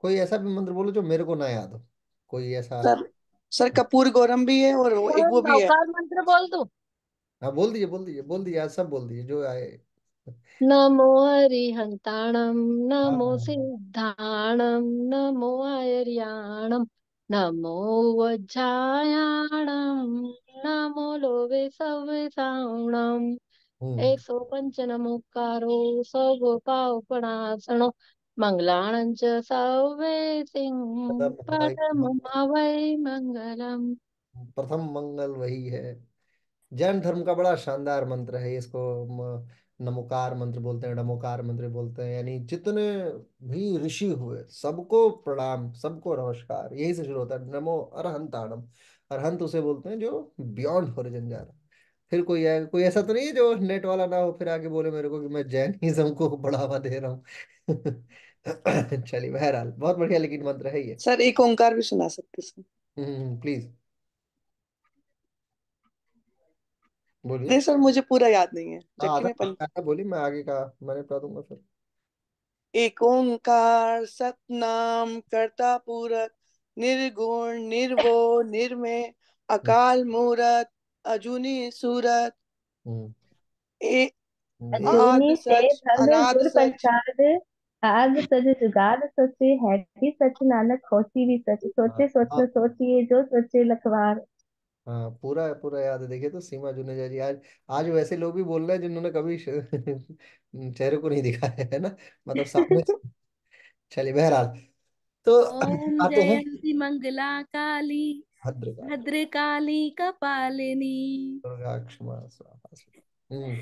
कोई ऐसा भी मंत्र बोलो जो मेरे को ना याद हो कोई ऐसा सर सर कपूर गोरम भी है और एक वो भी है मंत्र बोल दो हाँ बोल दीजिए बोल दीजिए बोल दीजिए सब बोल दीजिए जो आए नमो हरिहंताणम नमो हाँ। सिद्धाणं नमो आयर्याणं नमो वज्रायाणं नमो लोवे हम्म। एसो पंच सव्यसाणं एकसो पञ्चनमुकारो सगोपापणासनो मङ्गलाणं च परम परमवै मंगलम प्रथम मंगल वही है जैन धर्म का बड़ा शानदार मंत्र है इसको नमोकार मंत्र बोलते हैं डमोकार मंत्र बोलते हैं यानी जितने भी ऋषि हुए सबको प्रणाम सबको नमस्कार यही से शुरू होता है नमो अरहंत अरहंताणम अरहंत उसे बोलते हैं जो बियॉन्ड होरिजन जा रहा फिर कोई आएगा कोई ऐसा तो नहीं है जो नेट वाला ना हो फिर आगे बोले मेरे को कि मैं जैनिज्म को बढ़ावा दे रहा हूँ चलिए बहरहाल बहुत बढ़िया लेकिन मंत्र है ये सर एक ओंकार भी सुना सकते सर प्लीज हम्म, हम्म, बोलिए नहीं सर मुझे पूरा याद नहीं है हाँ, जबकि आधा मैं पन... आधा बोलिए मैं आगे का मैंने बता दूंगा फिर एक ओंकार सतनाम करता पूरक निर्गुण निर्वो निर्मेय हम्म। अकाल मूरत अजूनी सूरत हम्म। ए हम्म। अजूनी से धर्म प्रसाद आग सज जुगाड़ सोचे है भी सच नानक होशी भी सच सोचे हाँ, सोच हाँ। सोचिए जो सोचे लखवार हाँ पूरा पूरा याद है देखे तो सीमा जुनेजा जी आज आज वैसे लोग भी बोल रहे हैं जिन्होंने कभी चेहरे को नहीं दिखाया है ना मतलब सामने चलिए बहरहाल तो ओम आते तो हैं जयंती मंगला काली भद्रकाली भद्रकाली कपालिनी हम्म,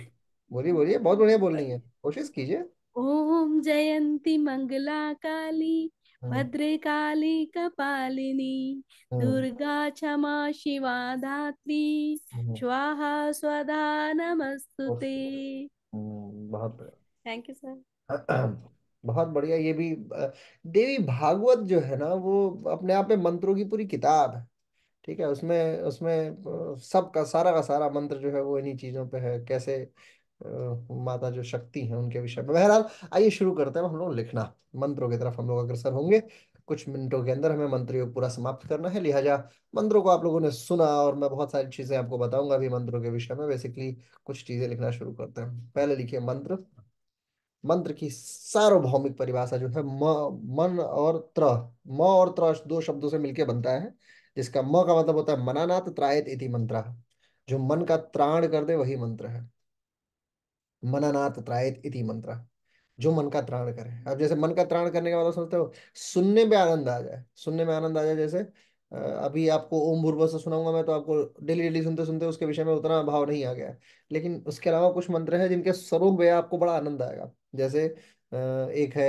बोलिए बोलिए बहुत बढ़िया बोल रही है कोशिश कीजिए ओम जयंती मंगला काली हाँ। भद्रकाली कपालिनी हाँ। दुर्गा क्षमा शिवा धात्री हाँ। स्वाहा स्वधा नमस्तु ते बहुत थैंक यू सर बहुत बढ़िया ये भी देवी भागवत जो है ना वो अपने आप में मंत्रों की पूरी किताब है ठीक है उसमें उसमें सब का सारा का सारा मंत्र जो है वो इन्हीं चीजों पे है कैसे माता जो शक्ति है उनके विषय में बहरहाल आइए शुरू करते हैं हम लोग लिखना मंत्रों की तरफ हम लोग अग्रसर होंगे कुछ मिनटों के अंदर हमें मंत्र को पूरा समाप्त करना है लिहाजा मंत्रों को आप लोगों ने सुना और मैं बहुत सारी चीजें आपको बताऊंगा अभी मंत्रों के विषय में बेसिकली कुछ चीजें लिखना शुरू करते हैं पहले लिखिए मंत्र मंत्र की सार्वभौमिक परिभाषा जो है म मन और त्र म और त्र दो शब्दों से मिलकर बनता है जिसका म का मतलब होता है मनानात त्रायत इति मंत्र जो मन का त्राण कर दे वही मंत्र है मननाथ त्रायत इति मंत्र जो मन का त्राण करे अब जैसे मन का त्राण करने के बाद समझते हो सुनने में आनंद आ जाए सुनने में आनंद आ जाए जैसे अभी आपको ओम भूर्व से सुनाऊंगा मैं तो आपको डेली डेली सुनते सुनते उसके विषय में उतना भाव नहीं आ गया लेकिन उसके अलावा कुछ मंत्र है जिनके स्वरूप में आपको बड़ा आनंद आएगा जैसे एक है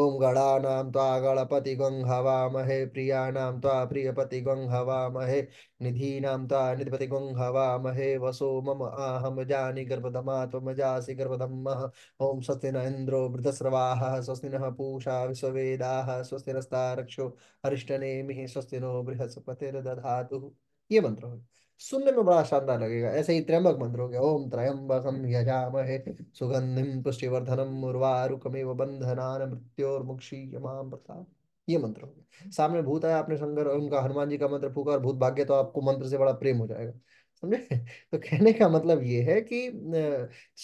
ओम गणा गणानां त्वा गंग हवामहे प्रियाणां त्वा प्रियपतिगं हवामहे निधीनां त्वा निधिपतिगं हवामहे वसो मम आहम जानि गर्भधमा जासी गर्भधम्मः ओम स्वस्ति न इन्द्रो वृद्धस्रवाः स्वस्ति न पूषा विश्ववेदाः स्वस्ति नस्तारक्षो हरिष्ठनेमिः स्वस्ति नो बृहस्पतिर्दधातु ये मंत्र हो सुनने में बड़ा शानदार लगेगा ऐसे ही त्र्यंबक मंत्र हो गया ओम त्रयंबकम हम्म। यजामहे सुगंधिम पुष्टिवर्धनम उर्वारुकमेव बंधनान यमाम प्रसाद ये मंत्र हो गया सामने भूत आया आपने शंकर उनका हनुमान जी का मंत्र फूका और भूत भाग्य तो आपको मंत्र से बड़ा प्रेम हो जाएगा समझे तो कहने का मतलब ये है कि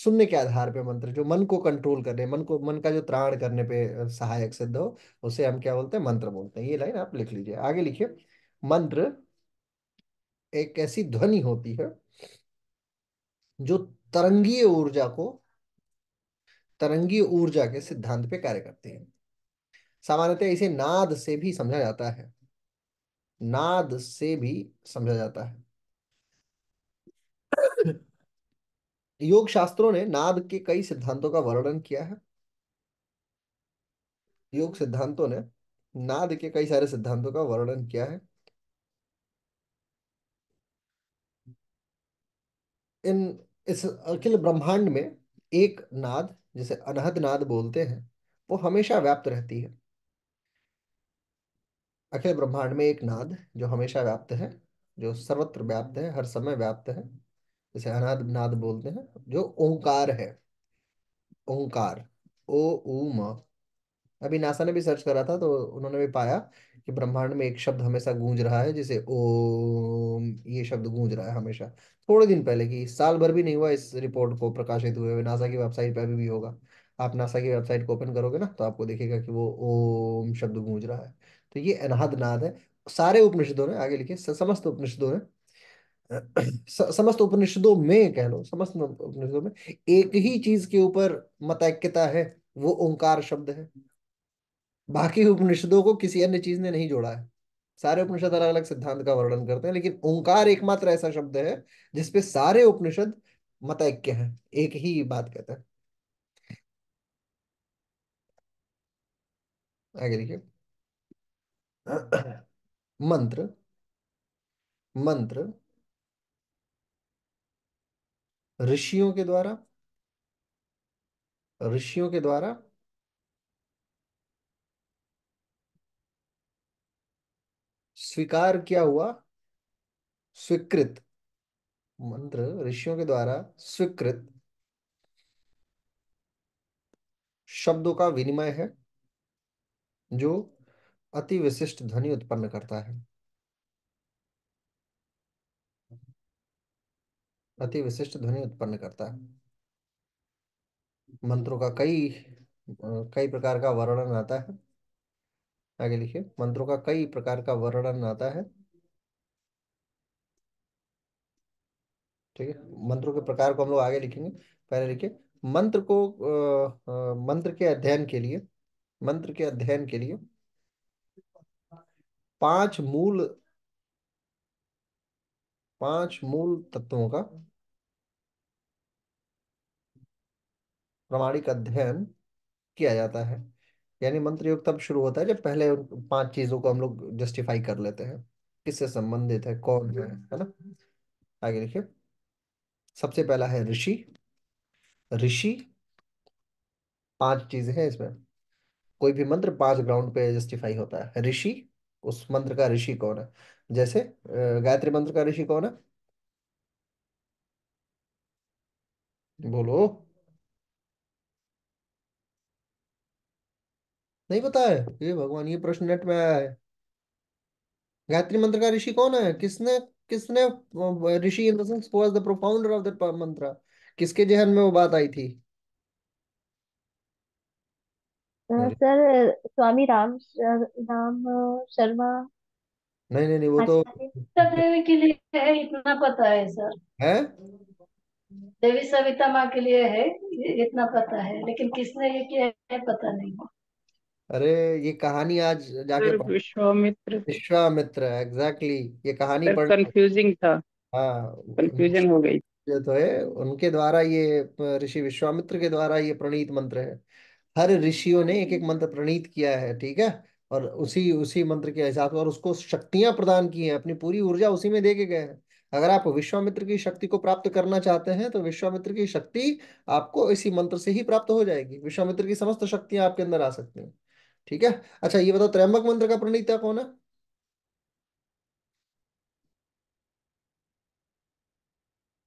सुनने के आधार पे मंत्र जो मन को कंट्रोल करने मन को मन का जो त्राण करने पे सहायक सिद्ध हो उसे हम क्या बोलते हैं मंत्र बोलते हैं ये लाइन आप लिख लीजिए आगे लिखिए मंत्र एक ऐसी ध्वनि होती है जो तरंगीय ऊर्जा को तरंगीय ऊर्जा के सिद्धांत पे कार्य करते हैं सामान्यतः इसे नाद से भी समझा जाता है नाद से भी समझा जाता है योग शास्त्रों ने नाद के कई सिद्धांतों का वर्णन किया है योग सिद्धांतों ने नाद के कई सारे सिद्धांतों का वर्णन किया है इन इस अखिल ब्रह्मांड में एक नाद जिसे अनहद नाद बोलते हैं वो हमेशा व्याप्त रहती है अखिल ब्रह्मांड में एक नाद जो हमेशा व्याप्त है जो सर्वत्र व्याप्त है हर समय व्याप्त है जिसे अनाद नाद बोलते हैं जो ओंकार है ओंकार ओ ऊ अभी नासा ने भी सर्च करा था तो उन्होंने भी पाया कि ब्रह्मांड में एक शब्द हमेशा गूंज रहा है जिसे ओम ये शब्द गूंज रहा है हमेशा थोड़े दिन पहले की साल भर भी नहीं हुआ इस रिपोर्ट को प्रकाशित हुए नासा की वेबसाइट पर अभी भी होगा आप नासा की वेबसाइट को ओपन करोगे ना तो आपको देखेगा कि वो ओम शब्द गूंज रहा है तो ये अनाद नाद है सारे उपनिषदों ने आगे लिखे समस्त उपनिषदों ने समस्त उपनिषदों में कह लो समस्त उपनिषदों में एक ही चीज के ऊपर मतैक्यता है वो ओंकार शब्द है बाकी उपनिषदों को किसी अन्य चीज ने नहीं जोड़ा है सारे उपनिषद अलग अलग सिद्धांत का वर्णन करते हैं लेकिन ओंकार एकमात्र ऐसा शब्द है जिसपे सारे उपनिषद मतैक्य हैं एक ही बात कहते हैं आगे देखिए मंत्र मंत्र ऋषियों के द्वारा ऋषियों के द्वारा स्वीकार क्या हुआ स्वीकृत मंत्र ऋषियों के द्वारा स्वीकृत शब्दों का विनिमय है जो अति विशिष्ट ध्वनि उत्पन्न करता है अति विशिष्ट ध्वनि उत्पन्न करता है मंत्रों का कई कई प्रकार का वर्णन आता है आगे लिखिए मंत्रों का कई प्रकार का वर्णन आता है ठीक है मंत्रों के प्रकार को हम लोग आगे लिखेंगे पहले लिखिए मंत्र को आ, मंत्र के अध्ययन के लिए मंत्र के अध्ययन के लिए पांच मूल पांच मूल तत्वों का प्रमाणिक अध्ययन किया जाता है यानी मंत्र योग तब शुरू होता है जब पहले पांच चीजों को हम लोग जस्टिफाई कर लेते हैं किससे संबंधित है कौन है हम्म। है ना आगे देखिए सबसे पहला है ऋषि ऋषि पांच चीजें हैं इसमें कोई भी मंत्र पांच ग्राउंड पे जस्टिफाई होता है ऋषि उस मंत्र का ऋषि कौन है जैसे गायत्री मंत्र का ऋषि कौन है बोलो नहीं पता है ये भगवान ये प्रश्न नेट में आया है गायत्री मंत्र का ऋषि कौन है किसने किसने rishi in the sense was the profounder of that mantra किसके जहन में वो बात आई थी सर स्वामी राम शर, राम शर्मा नहीं नहीं नहीं वो तो देवी के लिए है इतना पता है सर है देवी सविता माँ के लिए है इतना पता है लेकिन किसने ये किया है पता नहीं अरे ये कहानी आज जाके पढ़ विश्वामित्र विश्वामित्र एग्जैक्टली ये कहानी पढ़ कंफ्यूजिंग था हाँ कंफ्यूजन हो गई ये तो है उनके द्वारा ये ऋषि विश्वामित्र के द्वारा ये प्रणीत मंत्र है हर ऋषियों ने एक एक हम्म। मंत्र प्रणीत किया है ठीक है और उसी उसी मंत्र के हिसाब से और उसको शक्तियां प्रदान की हैं अपनी पूरी ऊर्जा उसी में दे के गए हैं अगर आप विश्वामित्र की शक्ति को प्राप्त करना चाहते हैं तो विश्वामित्र की शक्ति आपको इसी मंत्र से ही प्राप्त हो जाएगी विश्वामित्र की समस्त शक्तियां आपके अंदर आ सकती हैं ठीक है अच्छा ये बताओ त्रैंबक मंत्र का प्रणीता कौन है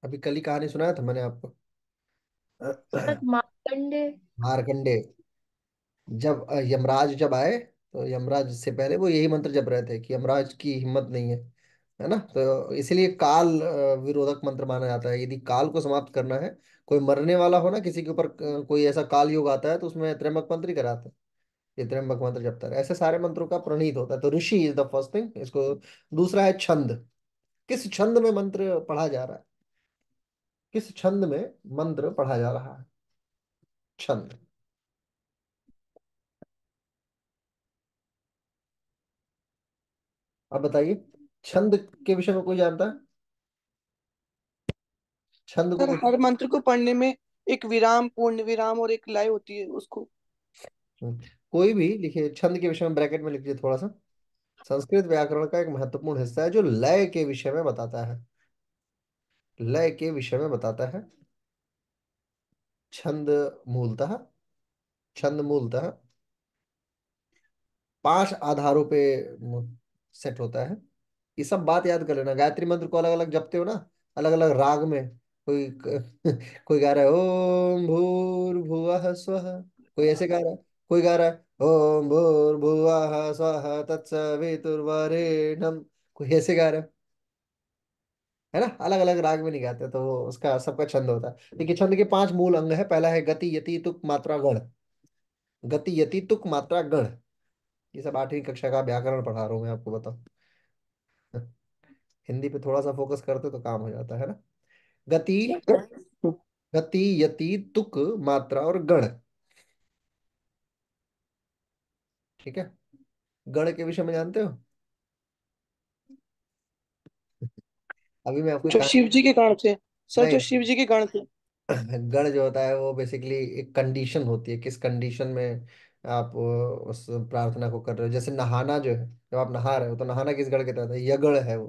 अभी कल ही कहानी सुनाया था मैंने आपको मारकंडे मारकंडे जब यमराज जब आए तो यमराज से पहले वो यही मंत्र जप रहे थे कि यमराज की हिम्मत नहीं है है ना तो इसीलिए काल विरोधक मंत्र माना जाता है यदि काल को समाप्त करना है कोई मरने वाला हो ना किसी के ऊपर कोई ऐसा काल योग आता है तो उसमें त्रैमक मंत्र ही कराते हैं ये त्र्यंबक मंत्र जपता रहे ऐसे सारे मंत्रों का प्रणीत होता है तो rishi is the first thing इसको दूसरा है छंद किस छंद में मंत्र पढ़ा जा रहा है किस छंद में मंत्र पढ़ा जा रहा है छंद अब बताइए छंद के विषय में कोई जानता है छंद को हर मंत्र को पढ़ने में एक विराम पूर्ण विराम और एक लय होती है उसको हम्म। कोई भी लिखिए छंद के विषय में ब्रैकेट में लिख लीजिए थोड़ा सा संस्कृत व्याकरण का एक महत्वपूर्ण हिस्सा है जो लय के विषय में बताता है लय के विषय में बताता है छंद मूलतः छंद मूलतः पांच आधारों पे सेट होता है ये सब बात याद कर लेना गायत्री मंत्र को अलग अलग जपते हो ना अलग अलग राग में कोई कोई गा रहा है ओम भूर भुव स्व कोई ऐसे गा रहा है कोई गा रहा है ओम भूर्भुआ स्वाहा तत्सवितुर्वरेण्यम कोई ऐसे गा रहा है है ना अलग अलग राग में नहीं गाते तो उसका सबका छंद होता है देखिए छंद के पांच मूल अंग है पहला है गति यति तुक मात्रा गण गति यति तुक मात्रा गण ये सब आठवीं कक्षा का व्याकरण पढ़ा रहा हूँ मैं आपको बताऊ हिंदी पे थोड़ा सा फोकस करते तो काम हो जाता है ना गति गति यति तुक मात्रा और गण ठीक है गण के विषय में जानते हो अभी मैं आपको जो शिव जी के कारण थे सर जो शिव जी के कारण थे गण जो होता है वो बेसिकली एक कंडीशन होती है किस कंडीशन में आप उस प्रार्थना को कर रहे हो जैसे नहाना जो है जब आप नहा रहे हो तो नहाना किस गण के तहत है यगण है वो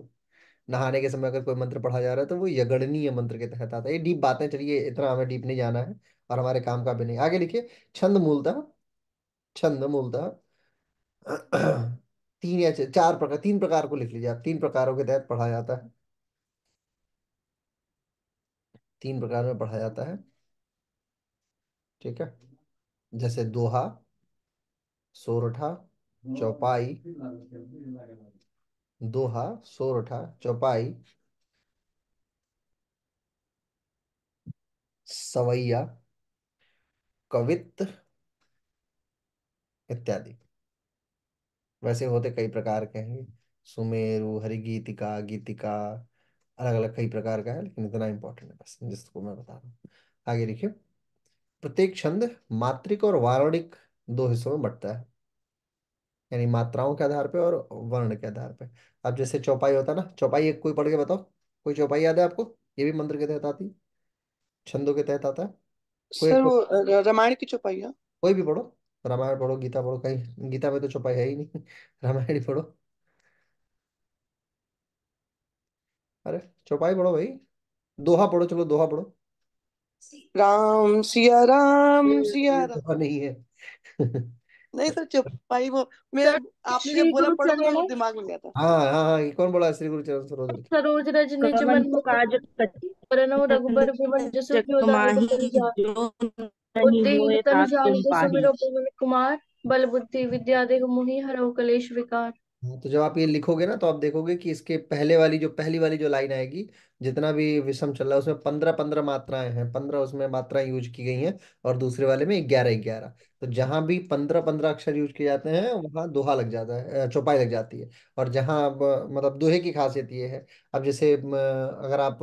नहाने के समय अगर कोई मंत्र पढ़ा जा रहा है तो वो यगणनीय मंत्र के तहत आता है ये डीप बातें चलिए इतना हमें डीप नहीं जाना है और हमारे काम का भी नहीं आगे लिखिए छंद मूलता छंद मूलता तीन या चार प्रकार तीन प्रकार को लिख लीजिए आप तीन प्रकारों के तहत पढ़ाया जाता है तीन प्रकार में पढ़ाया जाता है ठीक है जैसे दोहा सोरठा चौपाई दोहा सोरठा चौपाई सवैया कवित्त इत्यादि वैसे होते कई प्रकार के हैं सुमेरु हरिगीतिका गीतिका अलग अलग कई प्रकार का है लेकिन इतना इंपॉर्टेंट है बस जिसको मैं बता रहा हूँ आगे देखिए प्रत्येक छंद मात्रिक और वारणिक दो हिस्सों में बंटता है यानी मात्राओं के आधार पे और वर्ण के आधार पे अब जैसे चौपाई होता है ना चौपाई एक कोई पढ़ के बताओ कोई चौपाई याद है आपको ये भी मंत्र के तहत आती है छंदों के तहत आता है कोई सर आपको वो रामायण की चौपाई कोई भी पढ़ो रामायण पढ़ो गीता पढ़ो कहीं गीता में तो छुपाई है ही नहीं रामायण ही पढ़ो अरे छुपाई पढ़ो भाई दोहा पढ़ो चलो दोहा पढ़ो राम सिया राम सिया राम नहीं है नहीं सर तो चुप भाई वो मेरा आपने जब बोला पढ़ा तो मेरा दिमाग में गया था हाँ हाँ हाँ कौन बोला श्री गुरु चरण सरोज सरोज रज निज मन काज रघुबर कुमार बल बुद्धि विद्या देह मुहि हरो कलेश विकार हाँ, तो जब आप ये लिखोगे ना तो आप देखोगे कि इसके पहले वाली जो पहली वाली जो लाइन आएगी जितना भी विषम चल रहा है उसमें पंद्रह पंद्रह मात्राएं हैं पंद्रह उसमें मात्राएं यूज की गई हैं और दूसरे वाले में ग्यारह ग्यारह तो जहां भी पंद्रह पंद्रह अक्षर यूज किए जाते हैं वहां दोहा लग जाता है चौपाई लग जाती है और जहां मतलब दोहे की खासियत ये है अब जैसे अगर आप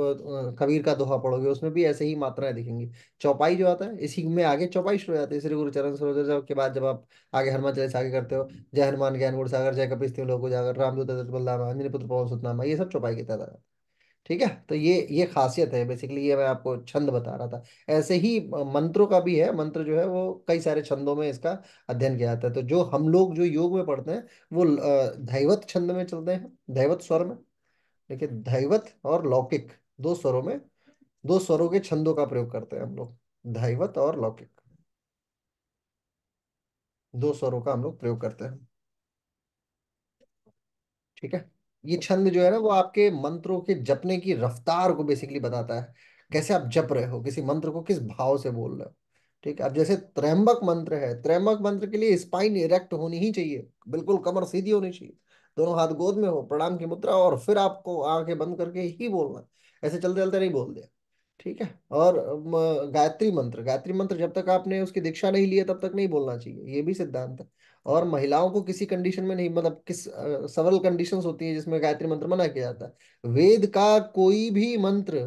कबीर का दोहा पढ़ोगे उसमें भी ऐसे ही मात्राएं दिखेंगी चौपाई जो आता है इसी में आगे चौपाई शुरू हो जाती है श्री गुरु चरण सरोज के बाद जब आप आगे हनुमान चालीसा आगे करते हो जय हनुमान ज्ञान गुड़ सागर जय कपिस्ती लोग जागर रामदूत बल्ला पुत्र पवन सुतनामा ये सब चौपाई की तरह ठीक है तो ये ये खासियत है बेसिकली ये मैं आपको छंद बता रहा था ऐसे ही मंत्रों का भी है मंत्र जो है वो कई सारे छंदों में इसका अध्ययन किया जाता है तो जो हम लोग जो योग में पढ़ते हैं वो धैवत छंद में चलते हैं धैवत स्वर में देखिए धैवत और लौकिक दो स्वरों में दो स्वरों के छंदों का प्रयोग करते हैं हम लोग धैवत और लौकिक दो स्वरों का हम लोग प्रयोग करते हैं ठीक है ये छंद जो है ना वो आपके मंत्रों के जपने की रफ्तार को बेसिकली बताता है कैसे आप जप रहे हो किसी मंत्र को किस भाव से बोल रहे हो ठीक है अब जैसे त्रैंबक मंत्र है त्रैंबक मंत्र के लिए स्पाइन इरेक्ट होनी ही चाहिए बिल्कुल कमर सीधी होनी चाहिए दोनों हाथ गोद में हो प्रणाम की मुद्रा और फिर आपको आंखें बंद करके ही बोलना ऐसे चलते चलते नहीं बोल दिया ठीक है और गायत्री मंत्र गायत्री मंत्र जब तक आपने उसकी दीक्षा नहीं लिया तब तक नहीं बोलना चाहिए ये भी सिद्धांत है और महिलाओं को किसी कंडीशन में नहीं मतलब किस सरल कंडीशंस होती है जिसमें गायत्री मंत्र मना किया जाता है वेद का कोई भी मंत्र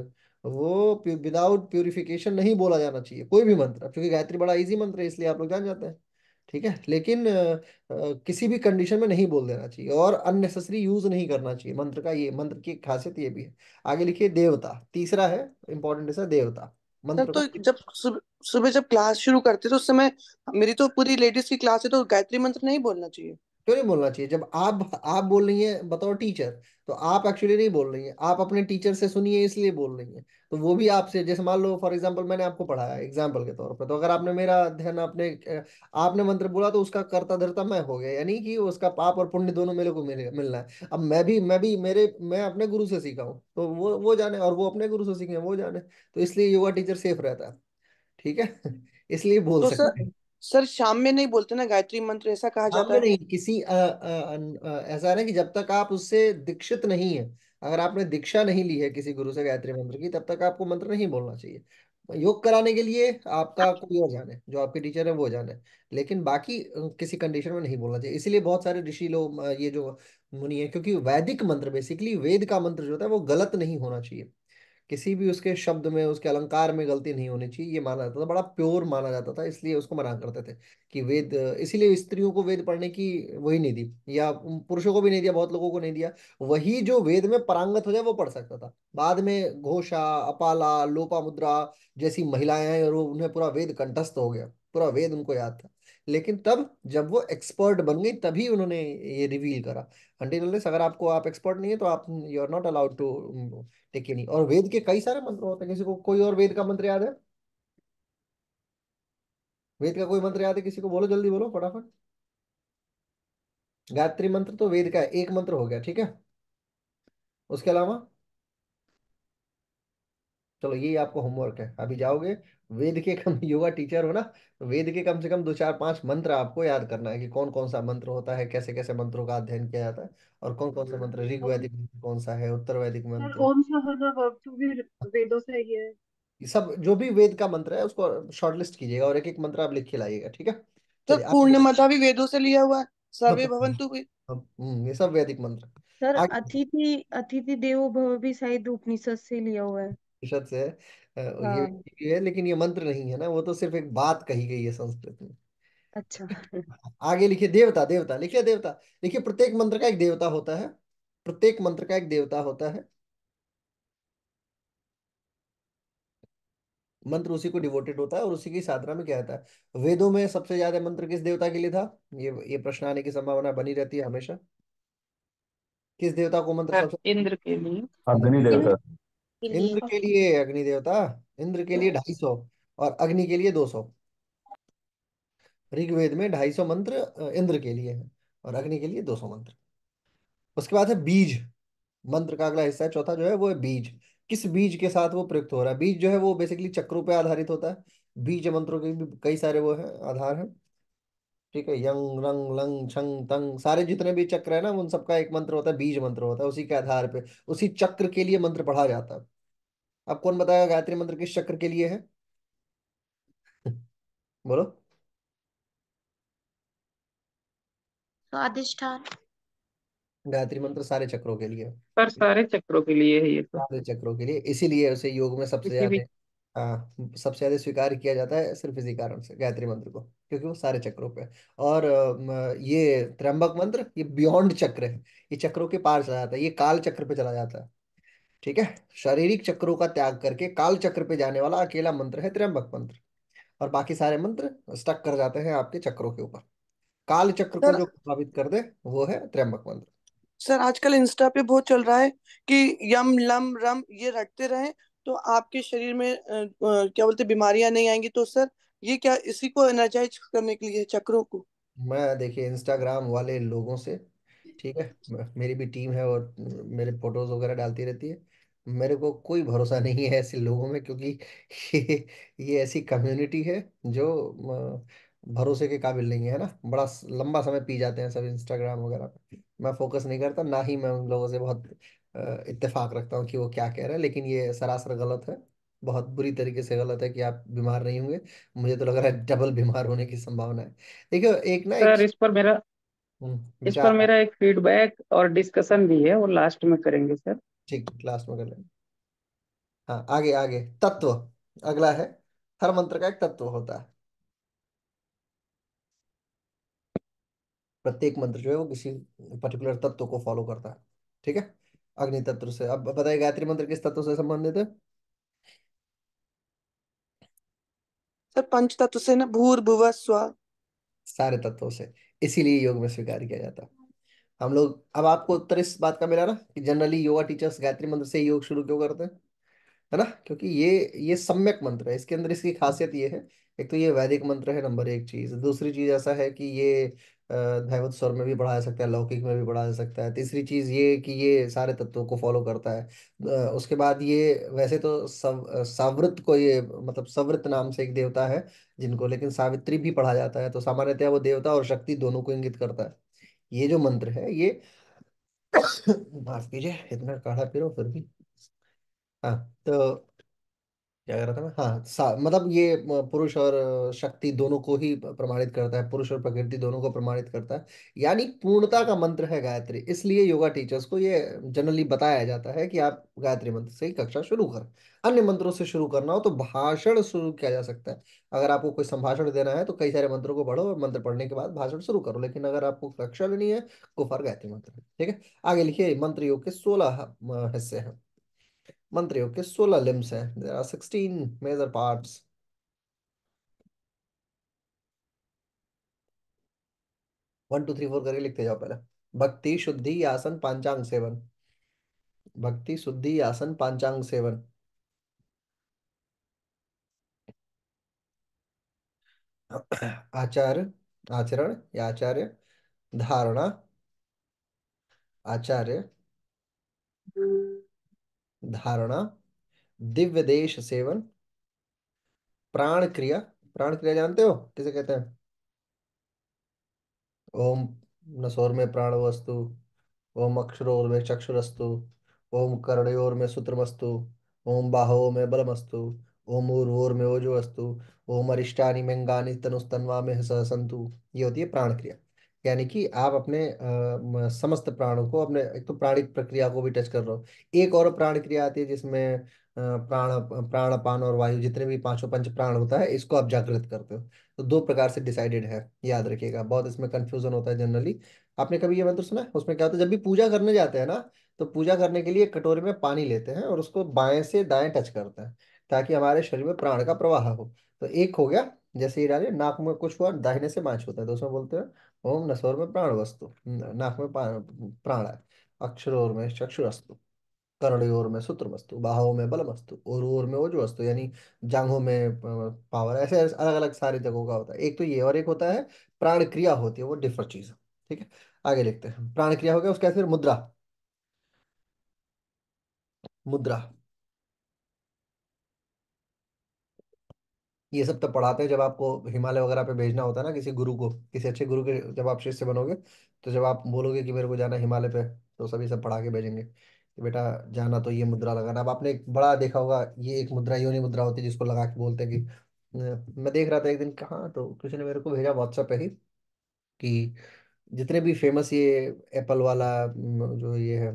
वो विदाउट प्योरिफिकेशन नहीं बोला जाना चाहिए कोई भी मंत्र क्योंकि गायत्री बड़ा इजी मंत्र है इसलिए आप लोग जान जाते हैं ठीक है लेकिन आ, किसी भी कंडीशन में नहीं बोल देना चाहिए और अननेसेसरी यूज नहीं करना चाहिए मंत्र का ये मंत्र की खासियत ये भी है आगे लिखिए देवता तीसरा है इंपॉर्टेंट है देवता मंत्र तो जब सुबह जब क्लास शुरू करते तो उस समय मेरी तो पूरी लेडीज की क्लास है तो गायत्री मंत्र नहीं बोलना चाहिए क्यों नहीं बोलना चाहिए जब आप आप बोल रही हैं बताओ टीचर तो आप एक्चुअली नहीं बोल रही हैं आप अपने टीचर से सुनिए इसलिए बोल रही हैं तो वो भी आपसे जैसे मान लो फॉर एग्जाम्पल मैंने आपको पढ़ाया एग्जाम्पल के तौर पर तो अगर आपने मेरा ध्यान आपने आपने मंत्र बोला तो उसका कर्ता धरता मैं हो गया यानी कि उसका पाप और पुण्य दोनों मेरे को मिले मिलना है अब मैं भी मैं भी मेरे मैं अपने गुरु से सीखा हूँ तो वो वो जाने और वो अपने गुरु से सीखे वो जाने तो इसलिए योगा टीचर सेफ रहता है ठीक है इसलिए बोल तो सकते हैं सर शाम में नहीं बोलते ना गायत्री मंत्र ऐसा कहा जाता है नहीं किसी ऐसा ना कि जब तक आप उससे दीक्षित नहीं है अगर आपने दीक्षा नहीं ली है किसी गुरु से गायत्री मंत्र की तब तक आपको मंत्र नहीं बोलना चाहिए योग कराने के लिए आपका कोई और जाने जो आपके टीचर है वो जाने लेकिन बाकी किसी कंडीशन में नहीं बोलना चाहिए इसीलिए बहुत सारे ऋषि लोग ये जो मुनि है क्योंकि वैदिक मंत्र बेसिकली वेद का मंत्र जो होता है वो गलत नहीं होना चाहिए किसी भी उसके शब्द में उसके अलंकार में गलती नहीं होनी चाहिए ये माना जाता था बड़ा प्योर माना जाता था इसलिए उसको मना करते थे कि वेद इसीलिए स्त्रियों को वेद पढ़ने की वही नहीं दी या पुरुषों को भी नहीं दिया बहुत लोगों को नहीं दिया वही जो वेद में परांगत हो जाए वो पढ़ सकता था बाद में घोषा अपाला लोपा मुद्रा जैसी महिलाएं और उन्हें पूरा वेद कंठस्थ हो गया पूरा वेद उनको याद था लेकिन तब जब वो एक्सपर्ट बन गई तभी उन्होंने ये रिवील करा अंटिललेस अगर आपको आप एक्सपर्ट नहीं है तो आप you are not allowed to take any और वेद के कई सारे मंत्र होते हैं किसी को कोई और वेद का मंत्र याद है वेद का कोई मंत्र याद है किसी को बोलो जल्दी बोलो फटाफट गायत्री मंत्र तो वेद का एक मंत्र हो गया ठीक है उसके अलावा चलो ये आपको होमवर्क है अभी जाओगे वेद के कम योगा टीचर हो ना तो वेद के कम से कम दो चार पांच मंत्र आपको याद करना है कि कौन कौन सा मंत्र होता है कैसे कैसे मंत्रों का अध्ययन किया जाता है और कौन कौन सा मंत्र हम्म, ऋग वैदिक हम्म। कौन सा है उत्तर वैदिक मंत्र कौन सा भी वेदों से ही है सब जो भी वेद का मंत्र है उसको शॉर्टलिस्ट कीजिएगा और एक एक मंत्र आप लिख के लाइएगा ठीक है तो माता भी वेदों से लिया हुआ है सर्वे भवंतु भी हम्म, ये सब वैदिक मंत्र सर अतिथि अतिथि देवो भव भी शायद उपनिषद से लिया हुआ है उपनिषद से है ये हाँ ये है लेकिन ये मंत्र नहीं है ना वो तो सिर्फ एक बात कही गई है संस्कृत में अच्छा आगे लिखिए देवता देवता लिखिए देवता देखिए प्रत्येक मंत्र का एक देवता होता है प्रत्येक मंत्र का एक देवता होता है मंत्र उसी को डिवोटेड होता है और उसी की साधना में क्या होता है वेदों में सबसे ज्यादा मंत्र किस देवता के लिए था ये ये प्रश्न आने की संभावना बनी रहती है हमेशा किस देवता को मंत्र हाँ, सबसे इंद्र के लिए अग्नि हाँ, देवता इंद्र के लिए अग्नि देवता इंद्र के लिए ढाई सौ और अग्नि के लिए दो सौ ऋग्वेद में ढाई सौ मंत्र इंद्र के लिए है और अग्नि के लिए दो सौ मंत्र उसके बाद है बीज मंत्र का अगला हिस्सा है चौथा जो है वो है बीज किस बीज के साथ वो प्रयुक्त हो रहा है बीज जो है वो बेसिकली चक्रों पे आधारित होता है बीज मंत्रों के भी कई सारे वो है आधार है ठीक है यंग रंग लंग छंग तंग सारे जितने भी चक्र है ना उन सबका एक मंत्र होता है बीज मंत्र होता है उसी के आधार पे उसी चक्र के लिए मंत्र पढ़ा जाता है अब कौन बताएगा गायत्री मंत्र किस चक्र के लिए है बोलो स्वादिष्ठान गायत्री मंत्र सारे चक्रों के लिए पर सारे चक्रों के लिए है ये तो सारे चक्रों के लिए इसीलिए उसे योग में सबसे ज्यादा सबसे ज्यादा स्वीकार किया जाता है सिर्फ इसी कारण से गायत्री मंत्र को क्योंकि वो सारे चक्रों पे और ये त्र्यंबक मंत्र ये बियॉन्ड चक्र है ये चक्रों के पार चला जाता है ये काल चक्र पे चला जाता है ठीक है शारीरिक चक्रों का त्याग करके काल चक्र पे जाने वाला अकेला मंत्र है त्र्यंबक मंत्र और बाकी सारे मंत्र स्टक कर जाते हैं आपके चक्रों के ऊपर काल चक्र को जो प्रभावित कर दे वो है त्र्यंबक मंत्र सर आजकल इंस्टा पे बहुत चल रहा है कि यम लम रम ये रटते रहें तो आपके शरीर में आ, क्या बोलते बीमारियां नहीं आएंगी तो सर ये क्या इसी को एनर्जाइज करने के लिए चक्रों को मैं देखिए इंस्टाग्राम वाले लोगों से ठीक है मेरी भी टीम है और मेरे फोटोज वगैरह डालती रहती है मेरे को कोई भरोसा नहीं है ऐसे लोगों में क्योंकि ये, ये ऐसी कम्युनिटी है जो भरोसे के काबिल नहीं है ना बड़ा लंबा समय पी जाते हैं सब इंस्टाग्राम वगैरह मैं फोकस नहीं करता ना ही मैं उन लोगों से बहुत इत्तेफाक रखता हूँ कि वो क्या कह रहा है लेकिन ये सरासर गलत है बहुत बुरी तरीके से गलत है कि आप बीमार नहीं होंगे मुझे तो लग रहा है डबल बीमार होने की संभावना है देखियो एक ना एक सर इस पर मेरा हम्म, इस पर मेरा एक फीडबैक और डिस्कशन भी है वो लास्ट में करेंगे सर ठीक क्लास में कर लेंगे हाँ आगे आगे तत्व अगला है हर मंत्र का एक तत्व होता है प्रत्येक मंत्र जो है वो किसी पर्टिकुलर तत्व को फॉलो करता है ठीक है अग्नि तत्व से अब बताइए गायत्री मंत्र किस तत्व से संबंधित है सर पंच तत्व से ना भूर भुव स्व सारे तत्वों से इसीलिए योग में स्वीकार किया जाता हम लोग अब आपको उत्तर इस बात का मिला ना कि जनरली योगा टीचर्स गायत्री मंत्र से योग शुरू क्यों करते हैं है ना क्योंकि ये ये सम्यक मंत्र है इसके अंदर इसकी खासियत ये है एक तो ये वैदिक मंत्र है नंबर एक चीज दूसरी चीज ऐसा है कि ये धैवत स्वर में भी बढ़ाया सकता है लौकिक में भी जा सकता है तीसरी चीज़ ये कि ये सारे तत्वों को फॉलो करता है उसके बाद ये वैसे तो सव सावृत को ये मतलब सवृत नाम से एक देवता है जिनको लेकिन सावित्री भी पढ़ा जाता है तो सामान्यतः वो देवता और शक्ति दोनों को इंगित करता है ये जो मंत्र है ये माफ कीजिए इतना काढ़ा पिरो फिर भी हाँ तो क्या कह रहा था मैं हाँ सा, मतलब ये पुरुष और शक्ति दोनों को ही प्रमाणित करता है पुरुष और प्रकृति दोनों को प्रमाणित करता है यानी पूर्णता का मंत्र है गायत्री इसलिए योगा टीचर्स को ये जनरली बताया जाता है कि आप गायत्री मंत्र से ही कक्षा शुरू करें अन्य मंत्रों से शुरू करना हो तो भाषण शुरू किया जा सकता है अगर आपको कोई संभाषण देना है तो कई सारे मंत्रों को पढ़ो और मंत्र पढ़ने के बाद भाषण शुरू करो लेकिन अगर आपको कक्षा लेनी है गुफार तो गायत्री मंत्र ठीक है आगे लिखिए मंत्र योग के सोलह हिस्से हैं मंत्रियों के सोलह लिम्स हैं there are sixteen major parts one two three four करके लिखते जाओ पहले भक्ति शुद्धि आसन पांचांग सेवन भक्ति शुद्धि आसन पांचांग सेवन आचार आचरण या आचार्य धारणा आचार्य धारणा दिव्य देश सेवन प्राण क्रिया प्राण क्रिया जानते हो किसे कहते हैं ओम नसोर में प्राण वस्तु ओम अक्षरोर में चक्षुरस्तु ओम कर्णयोर में सूत्रमस्तु ओम बाहो में बलमस्तु ओम उर्वोर में ओजो अस्तु ओम अरिष्टानी मेंगानी तनुस्तनवा में सहसंतु ये होती है प्राण क्रिया यानी कि आप अपने आ, समस्त प्राणों को अपने एक तो प्राणिक प्रक्रिया को भी टच कर रहे हो एक और प्राण क्रिया आती है जिसमें प्राण पान और वायु जितने भी पांचों पंच प्राण होता है इसको आप जागृत करते हो तो दो प्रकार से डिसाइडेड है याद रखिएगा बहुत इसमें कंफ्यूजन होता है जनरली आपने कभी ये मंत्र सुना है उसमें क्या होता है जब भी पूजा करने जाते हैं ना तो पूजा करने के लिए कटोरे में पानी लेते हैं और उसको बाएं से दाएं टच करते हैं ताकि हमारे शरीर में प्राण का प्रवाह हो तो एक हो गया जैसे ही डाले नाक में कुछ हुआ दाहिने से माछ होता है तो उसमें बोलते हैं ओम नसोर में प्राण वस्तु हम्म, नाक में प्राण है अक्षर ओर में चक्षुरस्तु ओर में सूत्र वस्तु बाहों में बल वस्तु और ओर में वस्तु यानी जांघों में पावर ऐसे अलग अलग सारे जगहों का होता है एक तो ये और एक होता है प्राण क्रिया होती है वो डिफरेंट चीज है ठीक है आगे लिखते हैं प्राण क्रिया हो गया उसके बाद फिर मुद्रा मुद्रा ये सब तब तो पढ़ाते हैं जब आपको हिमालय वगैरह पे भेजना होता है ना किसी गुरु को किसी अच्छे गुरु के जब आप शिष्य बनोगे तो जब आप बोलोगे कि मेरे को जाना हिमालय पे तो सभी सब पढ़ा के भेजेंगे कि बेटा जाना तो ये मुद्रा लगाना अब आपने एक बड़ा देखा होगा ये एक मुद्रा योनि मुद्रा होती है जिसको लगा के बोलते हैं कि मैं देख रहा था एक दिन कहाँ तो किसी ने मेरे को भेजा व्हाट्सएप पे ही कि जितने भी फेमस ये एप्पल वाला जो ये है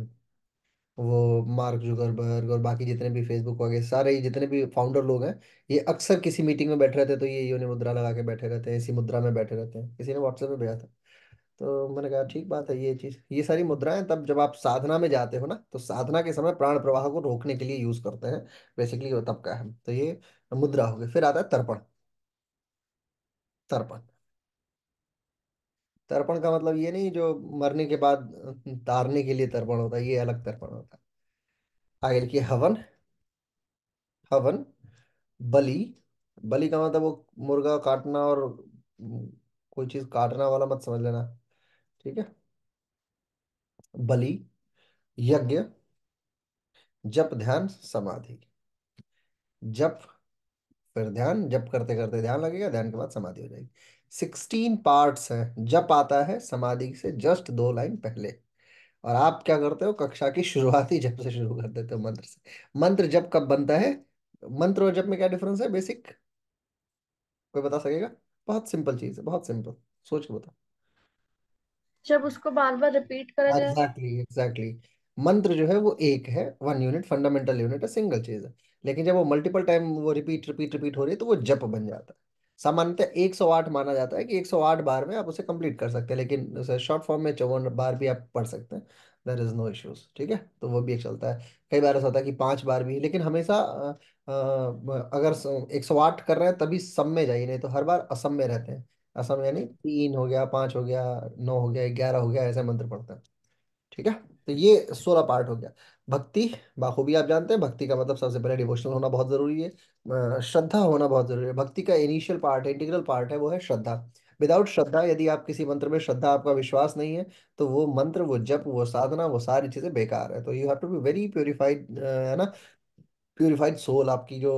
वो मार्क जुकरबर्ग और बाकी जितने भी फेसबुक वगैरह सारे जितने भी फाउंडर लोग हैं ये अक्सर किसी मीटिंग में बैठे रहते हैं तो ये योनि मुद्रा लगा के बैठे रहते हैं इसी मुद्रा में बैठे रहते हैं किसी ने व्हाट्सएप में भेजा था तो मैंने कहा ठीक बात है ये चीज़ ये सारी मुद्राएं तब जब आप साधना में जाते हो ना तो साधना के समय प्राण प्रवाह को रोकने के लिए यूज करते हैं बेसिकली वो तब का है तो ये मुद्रा हो गई फिर आता है तर्पण तर्पण तर्पण का मतलब ये नहीं जो मरने के बाद तारने के लिए तर्पण होता है ये अलग तर्पण होता है आगे लिखिए हवन हवन बलि बलि का मतलब वो मुर्गा काटना और कोई चीज काटना वाला मत समझ लेना ठीक है बलि यज्ञ जप ध्यान समाधि जप फिर ध्यान जप करते करते ध्यान लगेगा ध्यान के बाद समाधि हो जाएगी सिक्सटीन पार्ट्स हैं जप आता है समाधि से जस्ट दो लाइन पहले और आप क्या करते हो कक्षा की शुरुआत ही जप से शुरू कर देते हो मंत्र से मंत्र जब कब बनता है मंत्र और जब में क्या डिफरेंस है बेसिक कोई बता सकेगा बहुत सिंपल चीज है बहुत सिंपल सोच के बताओ जब उसको बार बार रिपीट करा जाए एग्जैक्टली एग्जैक्टली मंत्र जो है वो एक है वन यूनिट फंडामेंटल यूनिट है सिंगल चीज है लेकिन जब वो मल्टीपल टाइम वो रिपीट रिपीट रिपीट हो रही है तो वो जप बन जाता है सामान्यतः 108 माना जाता है कि 108 बार में आप उसे कंप्लीट कर सकते हैं लेकिन शॉर्ट फॉर्म में चौवन बार भी आप पढ़ सकते हैं देर इज़ नो इश्यूज ठीक है तो वो भी एक चलता है कई बार ऐसा होता है कि पाँच बार भी लेकिन हमेशा अगर एक सौ आठ कर रहे हैं तभी सब में जाइए नहीं तो हर बार असम में रहते हैं असम यानी तीन हो गया पाँच हो गया नौ हो गया ग्यारह हो गया ऐसे मंत्र पढ़ते हैं ठीक है तो ये सोलह पार्ट हो गया भक्ति बाखूबी आप जानते हैं भक्ति का मतलब सबसे पहले डिवोशनल होना बहुत ज़रूरी है श्रद्धा होना बहुत ज़रूरी है भक्ति का इनिशियल पार्ट इंटीग्रल पार्ट है वो है श्रद्धा विदाउट श्रद्धा यदि आप किसी मंत्र में श्रद्धा आपका विश्वास नहीं है तो वो मंत्र वो जप वो साधना वो सारी चीज़ें बेकार है तो you have to be very purified है ना प्योरीफाइड सोल आपकी जो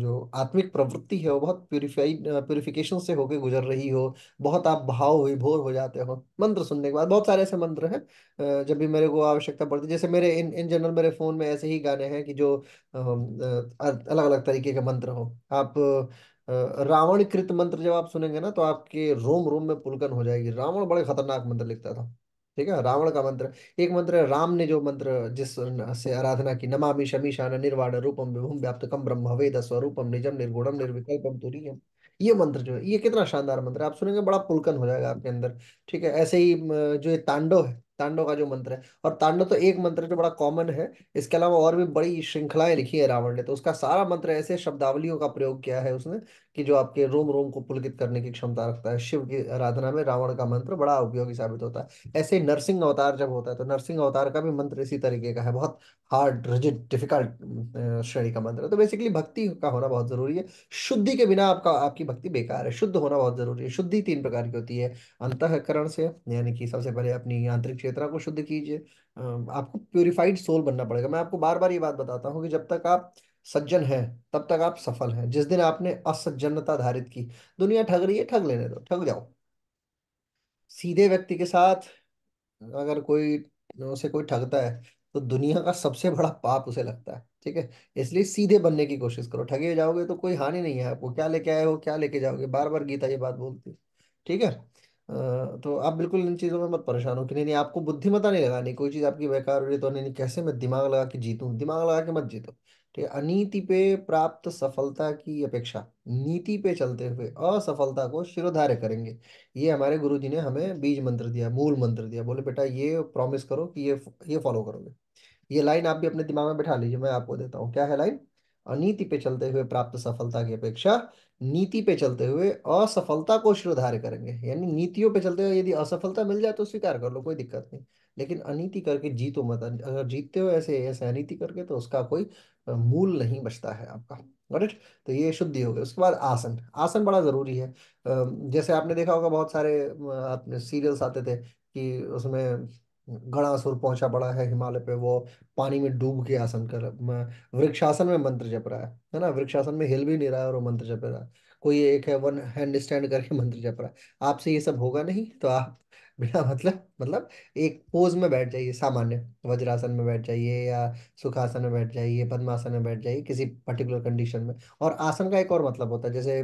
जो आत्मिक प्रवृत्ति है वो बहुत प्योरीफाइड प्यूरिफिकेशन से होके गुजर रही हो बहुत आप भाव विभोर हो जाते हो मंत्र सुनने के बाद बहुत सारे ऐसे मंत्र हैं जब भी मेरे को आवश्यकता पड़ती है जैसे मेरे इन इन जनरल मेरे फ़ोन में ऐसे ही गाने हैं कि जो अलग अलग तरीके के मंत्र हो आप रावण कृत मंत्र जब आप सुनेंगे ना तो आपके रोम रोम में पुलकन हो जाएगी रावण बड़े खतरनाक मंत्र लिखता था ठीक है रावण का मंत्र एक मंत्र है राम ने जो मंत्र जिस से आराधना की नमामि शमीशान निर्वाण रूपम विभुम व्याप्त कम ब्रह्म वेद स्वरूपम निजम निर्गुणम निर्विकल्पम तुरीयम ये मंत्र जो है ये कितना शानदार मंत्र है आप सुनेंगे बड़ा पुलकन हो जाएगा आपके अंदर ठीक है ऐसे ही जो ये तांडव है तांडव का जो मंत्र है और तांडव तो एक मंत्र है जो बड़ा कॉमन है इसके अलावा और भी बड़ी श्रृंखलाएं लिखी है रावण ने तो उसका सारा मंत्र ऐसे शब्दावलियों का प्रयोग किया है उसने कि जो आपके रोम रोम को पुलकित करने की क्षमता रखता है शिव की आराधना में रावण का मंत्र बड़ा उपयोगी साबित होता है ऐसे नरसिंह अवतार जब होता है तो नरसिंह अवतार का भी मंत्र इसी तरीके का है बहुत हार्ड रिजिड डिफिकल्ट श्रेणी का मंत्र है तो बेसिकली भक्ति का होना बहुत जरूरी है शुद्धि के बिना आपका आपकी भक्ति बेकार है शुद्ध होना बहुत जरूरी है शुद्धि तीन प्रकार की होती है अंतकरण से यानी कि सबसे पहले अपनी आंतरिक क्षेत्र को शुद्ध कीजिए आपको प्योरिफाइड सोल बनना पड़ेगा मैं आपको बार बार ये बात बताता हूँ कि जब तक आप सज्जन हैं तब तक आप सफल हैं जिस दिन आपने असज्जनता धारित की दुनिया ठग रही है ठग लेने दो ठग जाओ सीधे व्यक्ति के साथ अगर कोई उसे कोई ठगता है तो दुनिया का सबसे बड़ा पाप उसे लगता है ठीक है इसलिए सीधे बनने की कोशिश करो ठगे जाओगे तो कोई हानि नहीं है आपको क्या लेके आए हो क्या लेके जाओगे बार बार गीता ये बात बोलती है ठीक है तो आप बिल्कुल इन चीज़ों में मत परेशान हो कि नहीं नहीं आपको बुद्धिमत्ता नहीं लगानी कोई चीज़ आपकी बेकार हो रही तो नहीं नहीं कैसे मैं दिमाग लगा के जीतूं दिमाग लगा के मत जीतो ठीक है अनीति पे प्राप्त सफलता की अपेक्षा नीति पे चलते हुए असफलता को शिरोधार्य करेंगे ये हमारे गुरु जी ने हमें बीज मंत्र दिया मूल मंत्र दिया बोले बेटा ये प्रॉमिस करो कि ये ये फॉलो करोगे ये लाइन आप भी अपने दिमाग में बैठा लीजिए मैं आपको देता हूँ क्या है लाइन अनीति पे चलते हुए प्राप्त सफलता की अपेक्षा नीति पे चलते हुए असफलता को शिरोधार्य करेंगे यानी नीतियों पे चलते हुए यदि असफलता मिल जाए तो स्वीकार कर लो कोई दिक्कत नहीं लेकिन अनीति करके जीतो मत अगर जीतते हो ऐसे ऐसे अनीति करके तो उसका कोई मूल नहीं बचता है आपका गॉट तो ये शुद्धि हो गई उसके बाद आसन आसन बड़ा जरूरी है जैसे आपने देखा होगा बहुत सारे सीरियल्स आते थे कि उसमें सुर पहुंचा पड़ा है हिमालय पे वो पानी में डूब के आसन कर वृक्षासन में मंत्र जप रहा है है ना वृक्षासन में हिल भी नहीं रहा है और वो मंत्र जप रहा है कोई एक है वन हैंड स्टैंड करके मंत्र जप रहा है आपसे ये सब होगा नहीं तो आप बिना मतलब मतलब एक पोज में बैठ जाइए सामान्य वज्रासन में बैठ जाइए या सुखासन में बैठ जाइए पद्मासन में बैठ जाइए किसी पर्टिकुलर कंडीशन में और आसन का एक और मतलब होता है जैसे